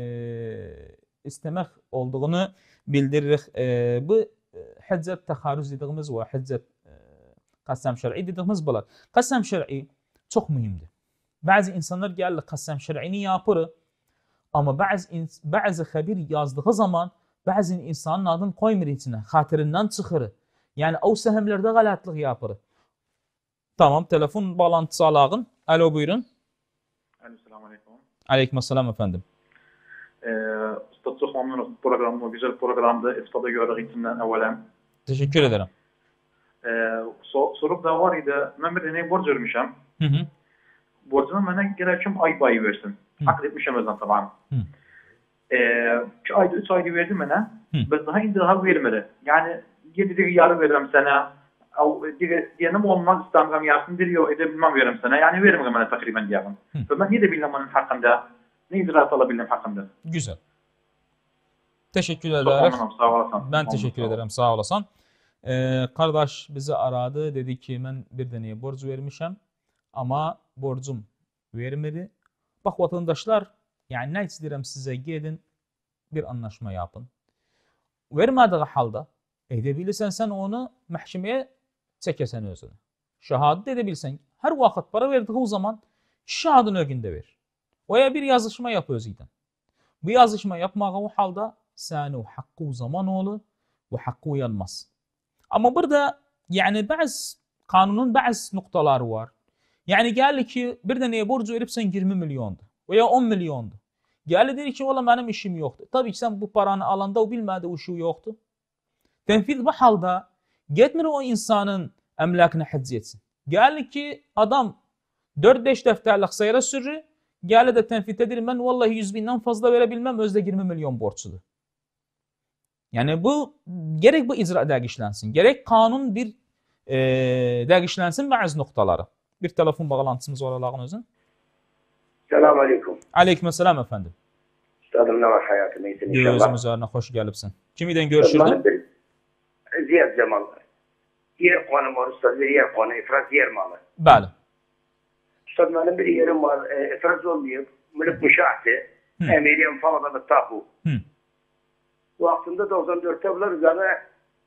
istemek olduğunu bildiririk. E, bu e, həcəb təxarüz dediyimiz və həcəb qəssam şər'i dediyimiz bular. Qəssam şər'i çok mühümdür. Bazı insanlar gəlirlər qəssam şər'ini yapır, amma bazı bəzi xəbir yazdığı zaman bazı insanın adını qoymur içinə, xatirindən çıxır. Yani o səhmlərdə galatlık yapır. Tamam, telefon bağlantısı alağın. Alo buyurun. Alo, selamun aleyküm. Aleyküm selam efendim. Ee, Usta çok programı. Güzel programdı. İspada gördük içinden evvelen. Teşekkür ederim. E, so, sorup da var idi. Ben bir deney borç vermişim. Hı hı. Borcumu bana gerekim ay bayı versin. Hak etmişim özden tamam. E, ee, şu ayda üç ayda verdi bana. Ben daha indi daha vermedi. Yani yedi diye yarı veririm sana. Diyenim olmaz istemem yapsın diyor edebilmem veririm sana. Yani veririm bana takriben diyelim. Ben ne de bilmem onun hakkında icraat alabildiğim hakkında. Güzel. Teşekkür ederim. Sağ olasın. Ben teşekkür Olum, ederim. Sağ olasın. Ee, kardeş bizi aradı. Dedi ki ben bir deneye borcu vermişim. Ama borcum vermedi. Bak vatandaşlar yani ne istedim size gelin bir anlaşma yapın. Vermediği halde edebilirsen sen onu mahkemeye çekesen özünü. Şehadet edebilsen her vakit para verdiği o zaman şahadın ögünde ver. Veya bir yazışma yapıyoruz idim. Bu yazışma yapmağı o halde sani hakkı zaman olur ve hakkı uyanmaz. Ama burada yani bazı kanunun bazı noktaları var. Yani geldi ki bir de neye borcu verip sen 20 milyondu veya 10 milyondu. Geldi dedi ki valla benim işim yoktu. Tabii ki sen bu paranı alanda o bilmedi o şu yoktu. Tenfid bu halde, getmir o insanın emlakını hedziyetsin. Geldi ki adam 4-5 defterlik sayıra sürü Gale de tenfit edin ben vallahi 100 binden fazla verebilmem özde 20 milyon borçlu. Yani bu gerek bu icra dergişlensin, gerek kanun bir e, dergişlensin bazı noktaları. Bir telefon bağlantımız var Allah'ın özün. Selamun aleyküm. Aleyküm selam efendim. Üstadım ne var hayatım iyisin inşallah. Gözüm üzerine hoş gelipsin. Kimiden görüşürdün? Ziyad Cemal. Yer konu var ustad, yer konu, ifrat yer malı. Bəli yerim استضمن من يرم ترزومي mülk müşahdi emiriyen falan da tahu. Vaktinde 94'te bunlar üzerine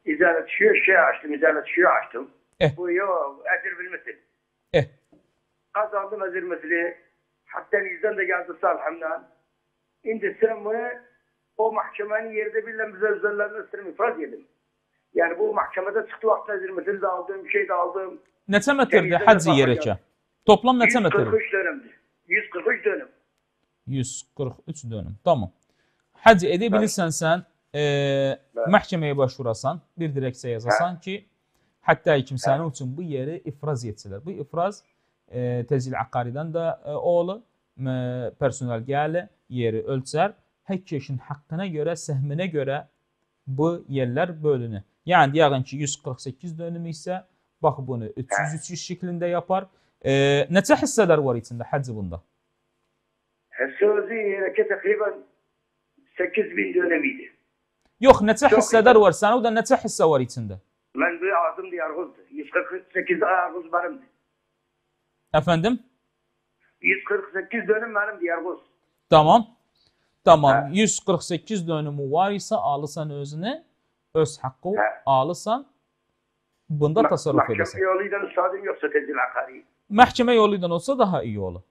izanet şu şey açtım, izanet şu açtım. Eh. Bu yok, ecir bilmesin. Eh. Kazandım ecir misli. Hatta yüzden de geldi salhamdan. İndi sen bunu o mahkemenin yerde bilen bize üzerlerine sen ifraz edin. Yani bu mahkemede çıktı vakti ecir misli de aldım, şey de aldım. Ne temetirdi hazi yerece? Toplam neçə metr? 143 dönümdür. 143 dönüm. 143 dönüm. Tamam. Hac edə bilirsən sən, e, məhkəməyə başvurasan, bir direksiya yazasan ki, hatta kimsənin Bəli. üçün bu yeri ifraz etsinlər. Bu ifraz e, tezil akaridan da e, oğlu, e, personel gəli, yeri ölçər, hər kişinin haqqına görə, səhminə görə bu yerler bölünür. Yəni, deyəqin ki, 148 dönümü isə, bax bunu 303 şeklinde yapar. أه ee, نتاح السلر وريتنا حد بندا السوزي تقريبا 8 مليون ميدي Yok ne tahissa der var sana o da ne tahissa var içinde. Ben bir ağzım diye argozdu. 148 argoz benimdi. Efendim? 148 dönüm benim diye Tamam. Tamam. Ha. 148 dönümü var ise alırsan özüne öz hakkı ha. alırsan bunda Ma tasarruf edersin. Mahkeme yoluyla müsaadim yoksa tezil akari. Mahkeme yolu ilə olsa daha iyi olur.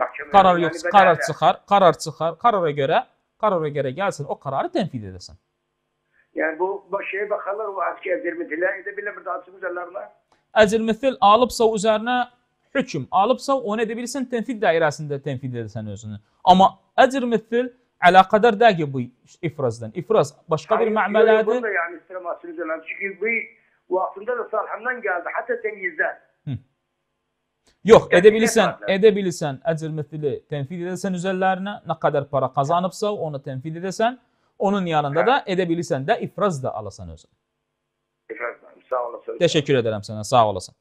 Məhkəmə qarar yox, yəni karar bədə çıxar, qarar çıxar, qarara görə, qarara görə gəlsin, o kararı tənqid edəsən. Yani bu şeye baxarlar o əski əzir mithillər, edə bilə bir dağıtçı üzərlərinə. Əzir mithil alıbsa üzərinə hüküm alıbsa onu edə bilirsən tənfid dairəsində tənfid edirsən özünü. Amma əcr mithil əlaqədar deyil ki bu ifrazdan. ifraz İfraz başqa bir yani Yəni istiramasını üzərində. Çünki bu vaxtında da salhamdan geldi hatta təmyizdən. Yox, edə bilirsən, edə bilirsən, əcr mithli tənfid edəsən üzəllərinə, nə qədər para qazanıbsa, onu tənfid edəsən, onun yanında hə. da edə bilirsən də ifraz da alasan özün. İfraz da, sağ olasın. Təşəkkür edirəm sənə, sağ olasan.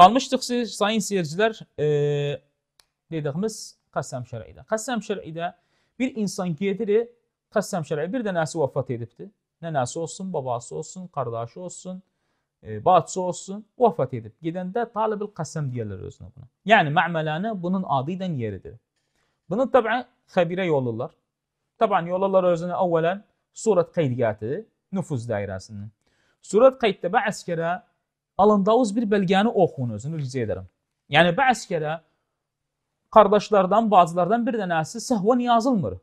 Qalmışdıq siz, sayın seyircilər, e, dediyimiz qəssəm şərəidə. Qəssəm şərəidə bir insan gedir, qəssəm şərəi bir dənəsi vəfat edibdi. Nənəsi olsun, babası olsun, qardaşı olsun, E, batsı olsun, vəfat edib. Gedəndə talibül qəsəm deyirlər özünə buna. Yəni mə'məlana bunun adı ilə yeridir. Bunu təbii xəbirə yollarlar. Təbii hani yollarlar özünə əvvələn surat qeydiyyatı, nüfuz dairəsinin. Surat qeyddə bə əskərə uz bir bəlgəni oxun özünü ricə edərəm. Yəni bə əskərə qardaşlardan, bazılardan bir dənəsi səhvən yazılmır.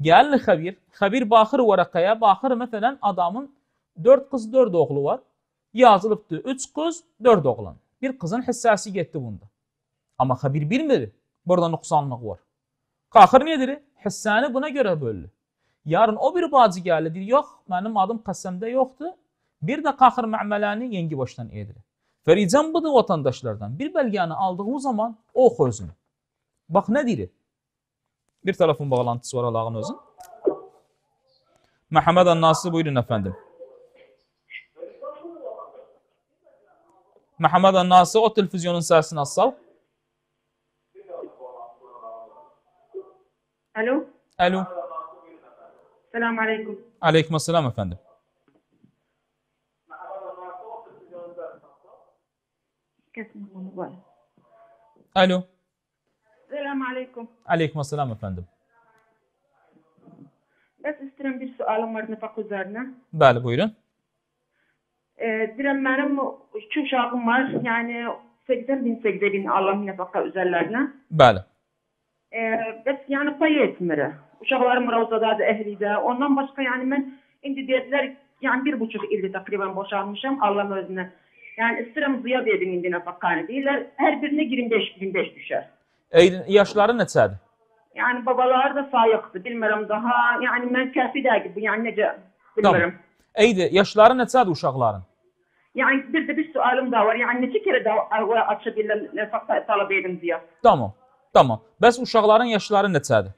Gəlli xəbir, xəbir baxır vərəqəyə, baxır məsələn adamın 4 kız 4 oğlu var yazılıbdı 3 kız 4 oğlan. Bir kızın hissəsi getdi bunda. Ama xəbir bilmedi. Burada nüksanlık var. Qaxır nedir? Hissəni buna göre böldü. Yarın o bir bacı geldi deyir, yox, mənim adım qəsəmdə yoktu. Bir de qaxır məmələni yengi başdan edir. Vereceğim bu vatandaşlardan. Bir belgeni aldığı zaman o özünü. Bak ne diyor? Bir telefon bağlantısı var Allah'ın özün. Mehmet Annası buyurun efendim. Muhammed Annası o televizyonun səsini assal. Alo. Alo. Selam aleyküm. Aleyküm selam efendim. Alo. Selam aleyküm. Aleyküm selam efendim. Ben isterim bir sualım var nefak üzerine. Bəli buyurun. E, direm benim üç uşağım var. Yani 80 bin 80 bin Allah'ın nefaka üzerlerine. Bəli. E, ee, hep yani pay etmir. Uşaklarım Ravzadadır, Ehli'de. Ondan başka yani ben indi dediler yani bir buçuk ilde takriben boşanmışım Allah'ın özüne. Yani isterim ziya dedim indi nefakane değiller. Her birine 25 25 düşer. Eylin yaşları neçədir? Yani babalar da sayıqdır. Bilmirəm daha. yani ben kəfi dəqiq bu. Yəni necə bilmirəm. Tamam. Eydi, yaşları neçədir uşaqların? Yani bir de bir sualım daha var. Yani neçə kərə dava aça bilərlər tələb diye. Tamam. Tamam. Bəs uşaqların yaşları neçədir?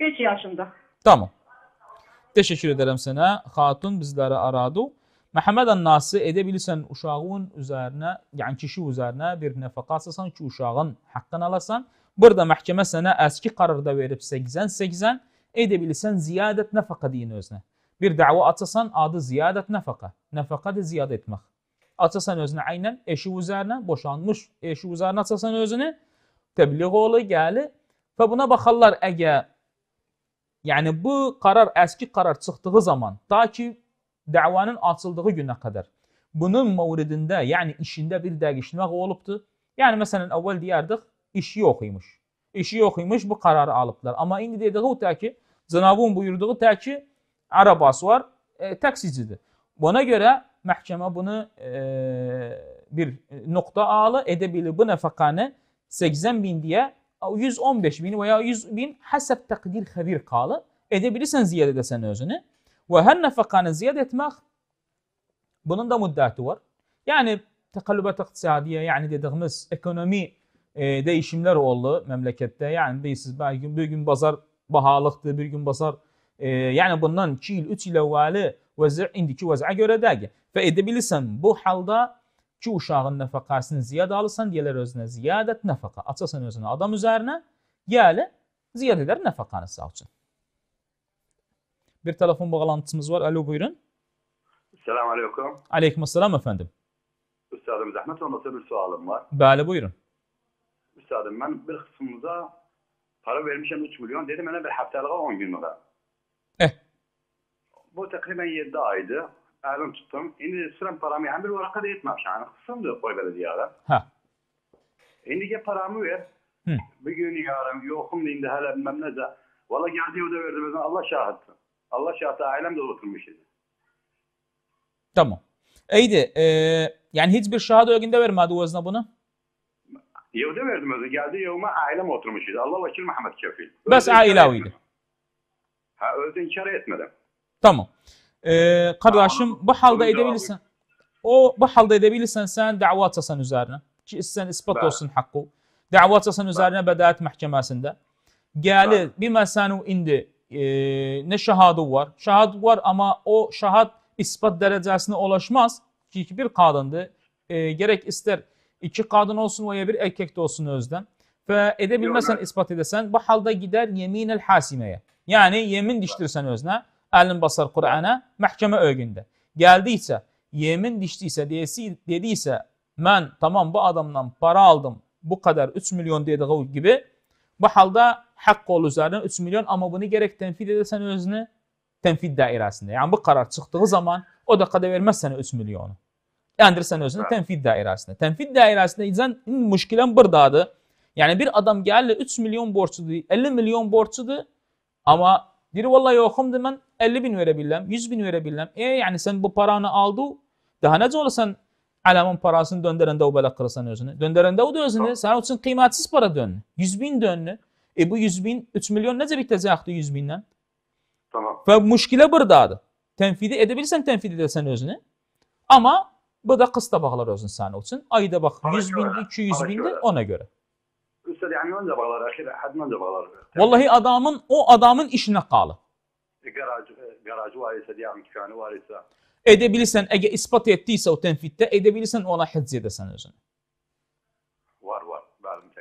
5 yaşında. Tamam. Teşekkür ederim sənə. Xatun bizlere aradı. Məhəmmədən Nasi edə bilirsən uşağın üzərinə, yəni kişi üzərinə bir nəfəqə alsan ki, uşağın haqqını alasan. Burada məhkəmə sənə əski qərarda verib 80-80 edə bilirsən ziyadət nəfəqə deyin özünə. Bir dava atasan adı ziyadet nefaka. Nefaka de ziyade etmek. Atasan özüne aynen eşi üzerine boşanmış eşi üzerine atasan özüne tebliğ oğlu geldi. Ve buna bakarlar ege yani bu karar eski karar çıktığı zaman ta ki davanın açıldığı güne kadar bunun mevridinde yani işinde bir değişme olubdu. Yani mesela evvel diyerdik işi yok imiş. İşi yok bu kararı alıplar. Ama indi dediği o ki Cenab-ı buyurduğu ta ki arabası var, e, taksicidir. Buna göre məhkəmə bunu e, bir nokta alı edə bilir. Bu nəfəqanı 80 bin diye 115 bin veya 100 bin hesap təqdir xəbir qalı edebilirsen ziyade desen edəsən özünü. Və hər nəfəqanı ziyadə etmək bunun da müddəti var. Yəni təqəllübət iqtisadiyə, yəni dediyimiz ekonomi e, dəyişimlər oldu məmləkətdə. Yəni bilirsiniz, bir gün bazar bahalıktı, bir gün bazar ee, yani bundan 2 yil 3 yil avvali vəzi indiki vəzə görədədir. Və edə bu halda ki uşağın nəfəqəsini ziyadə alırsan, deyirlər özünə ziyadət nəfəqə. Açasan özünə adam üzərinə, gəli ziyadə edər nəfəqəni sağ üçün. Bir telefon bağlantısımız var. Alo buyurun. Selamun aleyküm. Aleyküm selam efendim. Üstadım zahmet olmasa bir sualım var. Bəli buyurun. Üstadım ben bir kısmımıza para vermişim 3 milyon. Dedim bana bir haftalığa 10 gün var bu هو تقريبا يدايده اعلن tuttum. Indi sıram paramı yani bir varaka da yetmemiş. Yani kısımdı koy böyle diyara. Ha. Indi gel paramı ver. Hı. Bir gün yarım yokum indi hele bilmem ne de. Valla geldi o da verdim. Allah şahattı. Allah şahitti. Ailem de oturmuş idi. Tamam. İyiydi. Ee, yani hiçbir şahit ögünde vermedi o özne bunu. Yevde verdim özü. Geldi yevme ailem oturmuş idi. Allah vekil Mehmet Kefil. aile ailaviydi. Ha özde inkar etmedim. Tamam. Ee, kardeşim bu halde Bunu edebilirsen o bu halde edebilirsen sen davat asan üzerine. Ki sen ispat olsun hakkı, Dava açasan üzerine bedaet məhkəməsində. Gelir, bilməsən o indi e, nə şahadı var. Şahad var, ama o şahad ispat derecesine ulaşmaz. Ki bir kadındı, E, gərək istər iki kadın olsun veya bir erkek də olsun özden. Və edebilmesen ispat edesen bu halde gider yeminəl hasiməyə. yani yemin dişdirsən özünə əlin basar Qur'ana məhkəmə ögündə. Gəldikcə, yemin dişdiysə, dediysə, mən tamam bu adamdan para aldım, bu kadar 3 milyon dediği gibi, bu halda haqq ol üzərinə 3 milyon, ama bunu gerek tənfid edersen özünü tənfid dairəsində. Yəni bu karar çıxdığı zaman o da verməz sənə 3 milyonu. Yəndirsən özünü tənfid dairəsində. Tənfid dairəsində icən müşkilən burdadır. yani bir adam gəlir 3 milyon borçludur, 50 milyon borçludur, ama biri vallahi okumdu ben 50 bin verebilmem, 100 bin verebilmem. E yani sen bu paranı aldı. Daha nece olasan alamın parasını döndürende o bela kırsan özünü. Döndürende o da özünü. Sen için kıymetsiz para dönlü. 100 bin dönlü. E bu 100 bin, 3 milyon nece bitecekti 100 binden? Tamam. Ve müşkile buradadı. Tenfidi edebilirsen tenfid edersen özünü. Ama bu da kısta bağlar özün sen için. Ayda bak 100 bindi, 200 bindi ona göre. يعني وين بغلر اخي احد وين بغلر والله adamın o adamın işine kalı. E, garaj e, garaj varisa diyelim dükkanı varisa. Edebilirsen eğer ispat ettiyse o tenfitte edebilirsen ona hedzye desen özünü. Var var.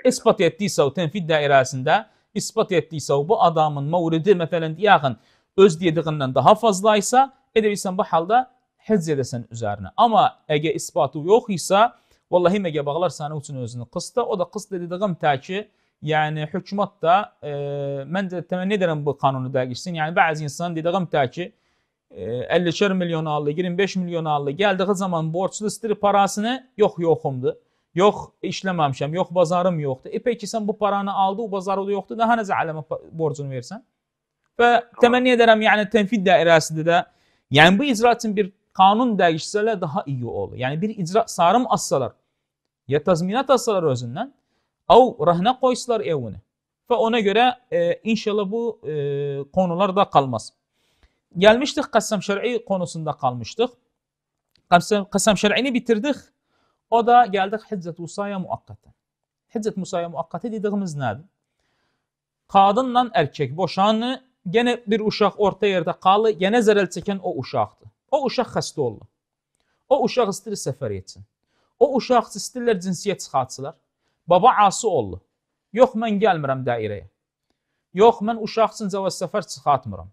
İspat ettiyse o tenfit dairesinde ispat ettiyse bu adamın mavridi mesela diyelim öz dediğinden daha fazlaysa edebilirsen bu halde hedzye desen üzerine. Ama eğer ispatı yok ise Vallahi himəgə bağlarsan üçün özünü qısda. O da qıst dediyim ta ki, yəni hökumət da e, mən də təmənni edirəm bu kanunu dəyişsin. Yəni bəzi insan dediyim ta ki, e, 50 milyon aldı, 25 milyon aldı. Gəldiyi zaman borçlu istiri parasını yox yoxumdur. Yox işləməmişəm, yox bazarım yoxdur. E peki sən bu paranı aldı, o bazarı da yoxdur. Daha necə aləmə borcunu versən? Və təmənni edirəm, yəni tənfid dairəsində də, yəni bu icra bir kanun değişseler daha iyi olur. Yani bir icra sarım assalar ya tazminat assalar özündən, av rəhnə koysalar evini. Ve ona göre e, inşallah bu e, konular da qalmaz. Gəlmişdik qəssam şər'i konusunda kalmıştık. Qəssam, qəssam şər'ini bitirdik. O da gəldik Hiccət Musaya müəqqətə. Hiccət Musaya müəqqətə dediyimiz nədir? Qadınla erkek boşanı, gene bir uşak orta yerdə qalı, gene zərəl çəkən o uşaqdır. O uşaq xəstə olur. O uşaq istəyir səfər etsin. O uşaq istəyirlər cinsiyyət çıxartsılar. Baba ası olur. Yox, mən gəlmirəm dairəyə. Yox, mən uşaq üçün cavaz səfər çıxartmıram.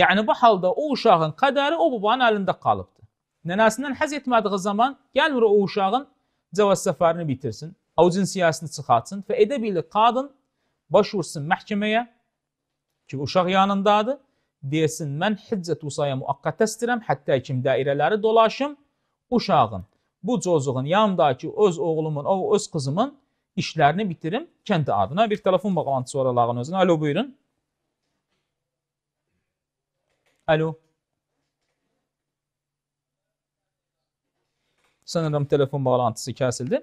Yəni bu halda o uşağın qədəri o babanın əlində qalıbdı. Nənəsindən həzz etmədiyi zaman gəlmir o uşağın cavaz səfərini bitirsin, avcın siyasını çıxartsın və edə bilir qadın baş vursun məhkəməyə ki, uşaq yanındadır desin, mən hiccət usaya müəqqətə istəyirəm, hətta kim dairələri dolaşım, uşağın, bu cocuğun yanındakı öz oğlumun, o öz qızımın işlərini bitirim kəndi adına. Bir telefon bağlantısı var Allahın özünə. Alo, buyurun. Alo. Sanırım telefon bağlantısı kəsildi.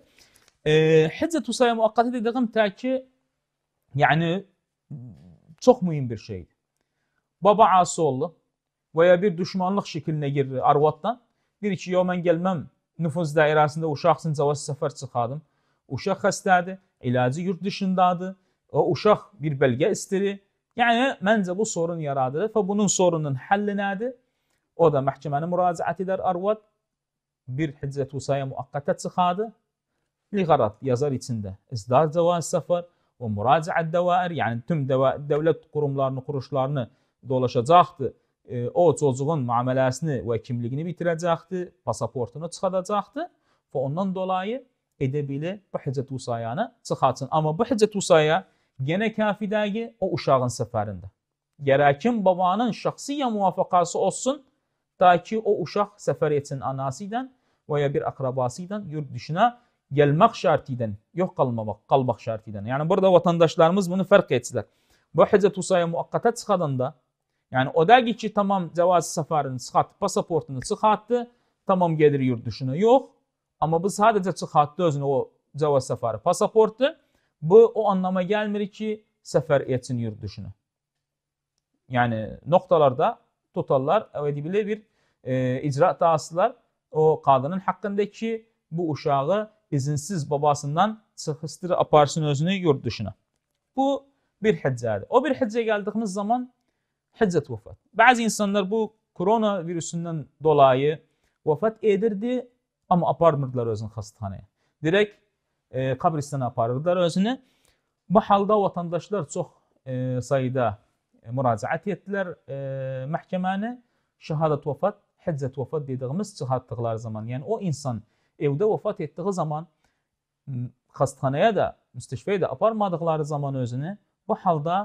E, Hiccət usaya müəqqətə dediyim tək ki, yəni çox mühim bir şeydir. Baba ası oldu veya bir düşmanlıq şeklinə girir arvaddan. Deyir ki, yo mən gəlməm nüfuz dairəsində uşaqsın cavaz səfər çıxadım. Uşaq xəstədir, ilacı yurt dışındadır. O uşaq bir bəlgə istəyir. Yəni məncə bu sorun yaradır və bunun sorunun həlli nədir? O da məhkəməni müraciət edər arvad bir hiccət usaya müəqqətə çıxadı. Liğarat yazar içində izdar cavaz səfər və müraciət dəvair, yəni tüm dəvə, dövlət qurumlarını, quruluşlarını dolaşacaqdı. E, o çocuğun muamelesini, və kimliyini bitirəcəkdi, pasaportunu çıxadacaqdı və ondan dolayı edə bili bu hicət usayanı çıxartsın. Amma bu hicət usaya yenə kafidəgi o uşağın səfərində. Gərəkin babanın şahsiye muvafaqası olsun, ta ki o uşaq səfər etsin anası veya bir akrabası ilə yurt dışına gelmek şartıyla, yok kalmamak, kalmak şartıyla. Yani burada vatandaşlarımız bunu fark etsinler. Bu hicret usaya muakkata çıkadan da yani ki tamam cevaz safarını çıxartdı, pasaportunu çıxartdı, tamam gedir yurt dışına. Yox, amma bu sadəcə çıxartdı özünü o cevaz safarı pasaportu. Bu o anlama gəlmir ki, səfər etsin yurt dışına. Yəni noktalarda tutarlar, evedibilir bir e, icra dağısılar o kadının haqqındakı bu uşağı izinsiz babasından çıxıstırı aparsın özünü yurt dışına. Bu bir həccadır. O bir həccə gəldiyimiz zaman Hiccət vəfat. Bəzi insanlar bu korona virüsündən dolayı vəfat edirdi, amma aparmırdılar özünü xəstəxanaya. Direkt e, qəbristana aparırdılar özünü. Bu halda vətəndaşlar çox e, sayda e, müraciət etdilər e, məhkəməni. Şahadət vəfat, hiccət vəfat dediyimiz çıxartdıqlar zaman, yəni o insan evdə vəfat etdiyi zaman xəstəxanaya da, müstəşfəyə də aparmadıqları zaman özünü bu halda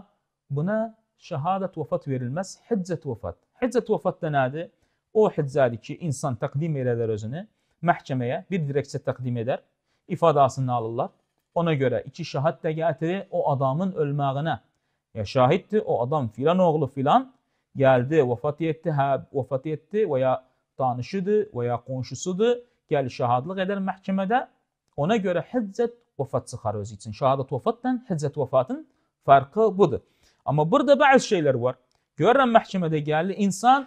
buna şehadet vefat verilmez. Hiccet vefat. Hiccet vefat da nedir? O hiczadiki insan takdim eder özünü məhkəməyə bir direkçə təqdim edər, ifadasını alırlar. Ona göre, iki şahit də gətirir o adamın ölməyinə. Ya şahitti o adam filan oğlu filan geldi vefat etti ha, vefat etti veya ya veya və gel qonşusudur, gəl mahkemede. Ona göre hiccət vefat çıxar özü üçün. Şahadət vəfatla hiccət vəfatın fərqi budur. Amma burada bəzi şeylər var. Görürəm məhkəmədə gəlir, insan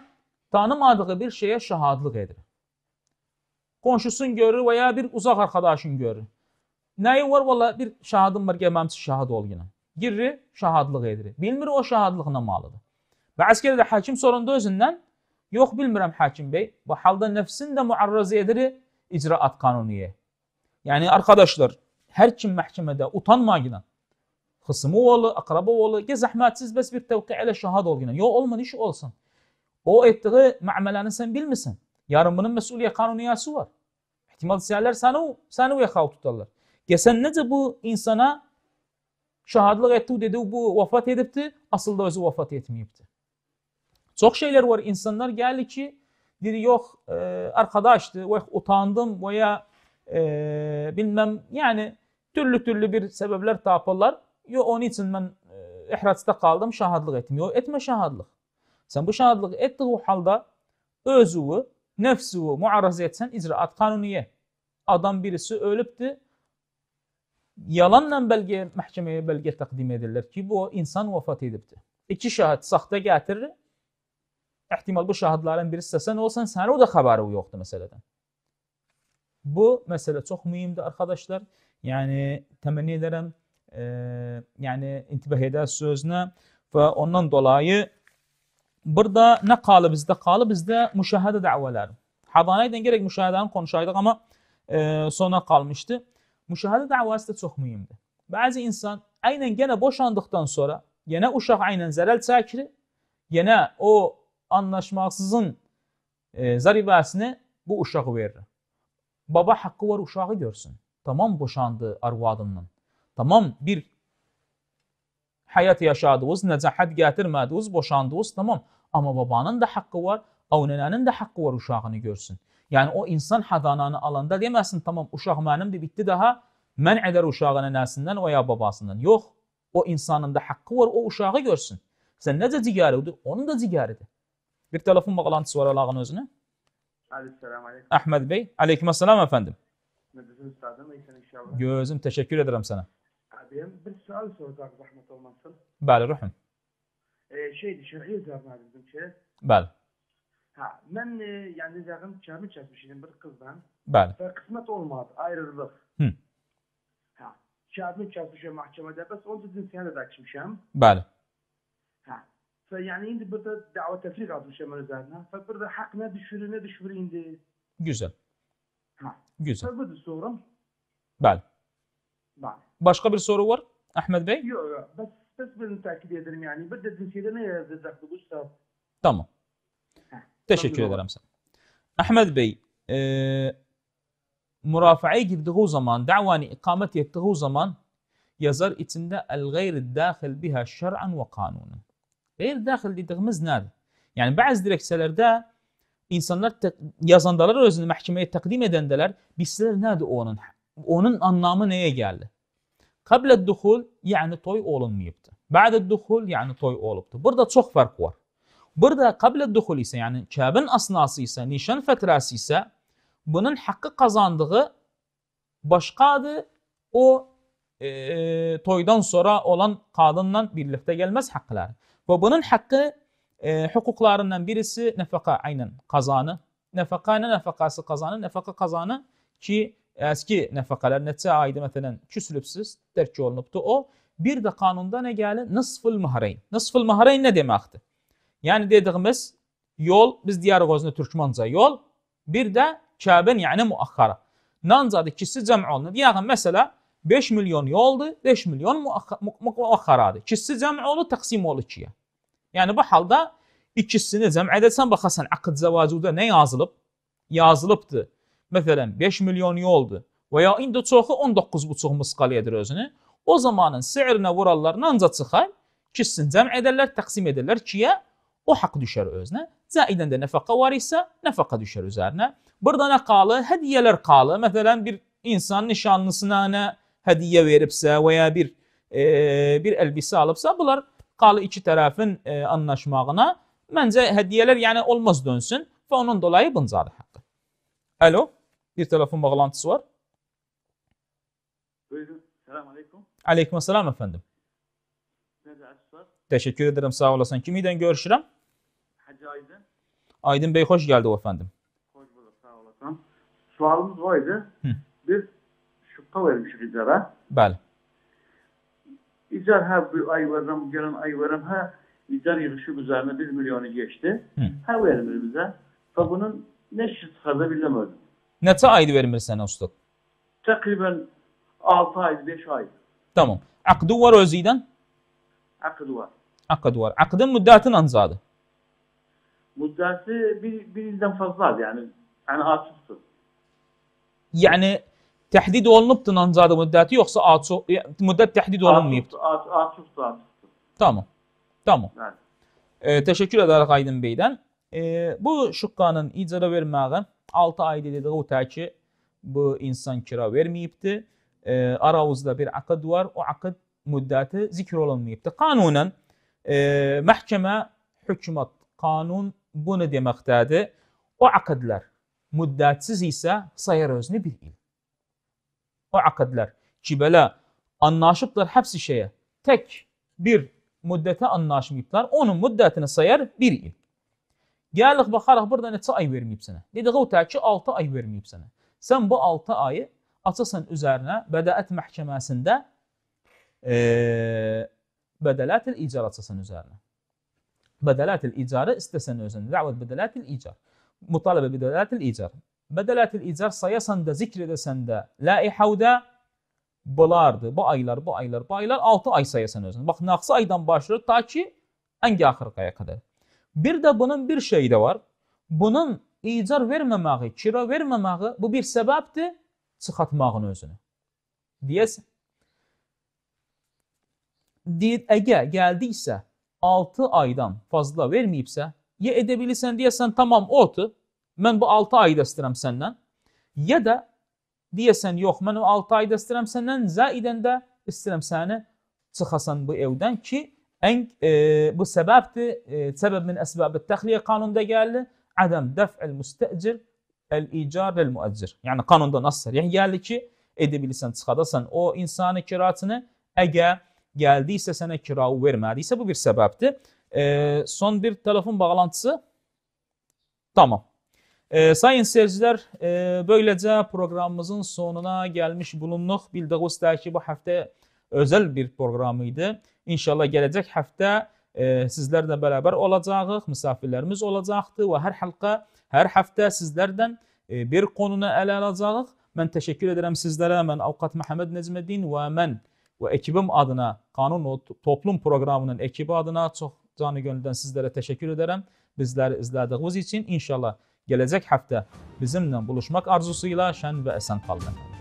tanımadığı bir şeyə şahadlıq edir. Qonşusun görür və ya bir uzaq arkadaşın görür. Nəyi var? Valla bir şahadım var, gəl mənim üçün şahad ol yenə. Girir, şahadlıq edir. Bilmir o şahadlıq nə malıdır. Bəzi kere də həkim sorunda özündən, yox bilmirəm həkim bey, bu halda nəfsin də müarrazə edir icraat qanuniyə. Yəni, arkadaşlar, hər kim məhkəmədə utanmaqla Hısımı oğlu, akraba oğlu, ge zahmetsiz bes bir tevki ele şahad ol Yo olman iş olsun. O ettiği ma'melani sen bilmisin. Yarın bunun mesuliyet kanuniyası var. İhtimal siyerler seni, seni uyakav tutarlar. Ge sen nece bu insana şahadlık etti dedi bu vefat edipti. Asıl da özü vefat etmeyipti. Çok şeyler var. İnsanlar geldi ki dedi yok e, arkadaştı veya utandım veya e, bilmem yani türlü türlü bir sebepler taparlar. Yo onun için ben ihraçta kaldım, şahadlık ettim. Yo etme şahadlık. Sen bu şahadlık ettiği halde özüvi, nefsüvi muaraza etsen icraat kanuniye. Adam birisi ölüptü. Yalanla belge, mahkemeye belge takdim edirler ki bu insan vefat edipti. İki şahit sahte getirir. İhtimal bu şahitlerin birisi sen olsan sen o da haberi yoktu meseleden. Bu mesele çok mühimdir arkadaşlar. Yani temenni ederim e, yani intibah eder sözüne ve ondan dolayı burada ne kalı bizde? Kalı bizde müşahede davalar. Hadaneyden gerek müşahedeni konuşaydık ama e, sona kalmıştı. Müşahede davası da çok mühimdir. Bazı insan aynen gene boşandıktan sonra yine uşak aynen zerel sakiri yine o anlaşmaksızın e, zaribesini bu uşağı verir. Baba hakkı var uşağı görsün. Tamam boşandı arvadından. Tamam bir hayat yaşadınız, nezahat getirmediniz, boşandınız tamam. Ama babanın da hakkı var, avnenenin de hakkı var uşağını görsün. Yani o insan hadananı alanda deməsin, tamam uşaq mənimdir, bitti daha. Mən edər uşağın nesinden və ya babasından. Yox, o insanın da haqqı var, o uşağı görsün. Sən necə cigəridir, onun da cigəridir. Bir telefon bağlantısı var alağın özünə. Aleyküm Ahmet Bey, aleyküm efendim. Gözüm teşekkür ederim sana abim, bir sual soracak zahmet olmasın. Bəli, ruhum. E, ee, şeydi, şer'i üzerine bizimki. Bəli. Ha, ben e, yani zəqim cami çəkmişdim bir kızdan. Bəli. Ve kısmet olmadı, ayrıldık. Hı. Ha, cami çəkmişim mahkemede, bəs onun için seni de çəkmişim. Bəli. Ha, ve yani indi burada dava tefrik atmışım üzerine. Ve burada hak ne düşürü ne düşürü indi. Güzel. Ha. Güzel. Ve bu da sorum. Bəli. Başka bir soru var Ahmet Bey? Yok yok. Bas, bas ben takip ederim yani. Bir de düşüncede ne yazacaktı bu saat? Tamam. Heh, Teşekkür tamam. ederim sana. Ahmet Bey, e, mürafa'ya girdiği zaman, davani ikamet ettiği zaman yazar içinde el gayri dâhil biha şer'an ve kanunen. Gayri dâhil dediğimiz nedir? Yani bazı dilekçelerde insanlar yazandalar özünü mahkemeye takdim edendeler, bizler nedir onun onun anlamı neye geldi? Kable duhul yani toy olunmayıptı. Ba'de duhul yani toy oluptu. Burada çok fark var. Burada kable duhul ise yani kabin asnası ise, nişan fetrası ise bunun hakkı kazandığı başkadı. O e, toydan sonra olan kadınla birlikte gelmez hakları. Ve bunun hakkı e, hukuklarından birisi nefaka aynen kazanı. Nefaka ne nefakası kazanı? Nefaka kazanı ki əski nəfəqələr neçə aydır məsələn küsülübsüz, dərk olunubdu. O bir də qanunda nə gəlir? Nisful mahreyn. Nisful mahreyn nə deməkdir? Yəni dediyimiz yol biz deyarıq özünə türkmənca yol, bir də kəbin, yəni muaxxara. Nancadır ikisi cəm olunub. Yəni məsələ 5 milyon yoldur, 5 milyon muaxxaradır. İkisi cəm olunub, təqsim olunub ikiyə. Yəni bu halda ikisini cəm edəsən baxasan aqd zəvacuda nə yazılıb? Yazılıbdır məsələn 5 milyon yoldur və ya indi çoxu 19,5 mısqalıyadır özünü. O zamanın sirinə vuranlarına ancaq çıxar, kissin cəm edərlər, təqsim edərlər kiyə, o haqq düşər özünə. Zəidən də nəfəqə var isə nəfəqə düşər üzərinə. Burada nə qalı? Hədiyələr qalı. Məsələn bir insan nişanlısına nə hədiyyə veribsə və ya bir e, bir elbisə alıbsa, bunlar qalı iki tərəfin e, anlaşmağına məncə hədiyyələr yəni olmaz dönsün və onun dolayı buncadır haqqı. Alo? bir telefon bağlantısı var. Buyurun. Selamun aleyküm. Aleyküm selam efendim. Teşekkür ederim sağ olasın. Kimiden görüşürüm? Hacı Aydın. Aydın Bey hoş geldi efendim. Hoş bulduk sağ olasın. Sualımız oydu. Biz şubka vermişik icara. Bəli. İcar her bir ay verim, gelen ay verim, ha icar yığışı üzerine 1 milyonu geçti. Hı. Her verimir bize. Ve bunun ne şıkkı bilemiyorum. Ne aydı vermir sənə ustad? Təqribən 6 ay, 5 ay. Tamam. Aqdı var özü ilə? var. Aqd var. Aqdın müddəti nə zadı? Müddəti bir, bir ildən fazladır, yəni yəni açıqdır. Yəni təhdid olunubdu nə zadı müddəti yoxsa açıq müddət təhdid olunmayıbdı? Açıqdır, açıqdır. Tamam. Tamam. Yəni. E, ee, teşekkür ederiz Aydın Bey'den. E, ee, bu şıkkanın icra verməyi 6 ay dedi de o taçı bu insan kira vermeyipti. E, aravuzda bir akıd var. O akıd müddəti zikir olunmayıbdır. Kanunen, e, məhkəmə, hökumət, qanun bu nə deməkdədir? O aqidlər müddətsiz isə sayar özünü bir il. O aqidlər ki, belə anlaşıblar həbsi şeyə, tək bir müddətə anlaşmayıblar, onun müddətini sayar bir il. Gələk baxaraq burada neçə ay verməyib sənə. Dediği o ki, 6 ay verməyib sənə. Sən bu 6 ayı açasan üzərinə bədəət məhkəməsində e, bədələtil icar açasan üzərinə. Bədələtil icarı istəsən özünə. Dəvət bədələtil icar. Mutalibə bədələtil icar. Bədələtil icar sayasan da, zikr edəsən də, laihəvdə bulardı. Bu aylar, bu aylar, bu aylar 6 ay sayasan özünə. Bax, naxsı aydan başlayır ta ki, ən axırqaya qədər. Bir də bunun bir şeyi də var. Bunun icar verməməyi, kira verməməyi bu bir səbəbdir çıxartmağın özünü. Deyəsən. Deyir, əgər gəldiksə 6 aydan fazla verməyibsə, ya edə bilirsən deyəsən tamam otu, mən bu 6 ayda istəyirəm səndən. Ya da deyəsən yox, mən o 6 ayda istəyirəm səndən, zəidən də istəyirəm səni çıxasan bu evdən ki, Ən e, bu səbəbdir. E, səbəb min əsbəbi təxliyə qanunda gəldi. Ədəm dəf'ül müstəcir el-icar el-müəccir. Yəni qanunda nəsə sərih gəldi ki, edə bilirsən, çıxadasan o insanı kiracını, əgər gəldiysə sənə kira vermədisə bu bir səbəbdir. E, son bir telefon bağlantısı. Tamam. E, sayın seyircilər, e, böyləcə proqramımızın sonuna gəlmiş bulunduq. Bildiyiniz təki bu həftə özəl bir proqram idi. İnşallah gələcək həftə e, sizlərlə bərabər olacağıq, misafirlərimiz olacaqdır və hər halqa, hər həftə sizlərdən e, bir qonunu ələ alacağıq. Mən təşəkkür edirəm sizlərə. Mən Avqat Məhəmməd Necməddin və mən və ekibim adına, Qanun o Toplum proqramının ekibi adına çox canı gönüldən sizlərə təşəkkür edirəm. Bizləri izlədiyiniz üçün inşallah gələcək həftə bizimlə buluşmaq arzusu ilə şən və əsən qalın.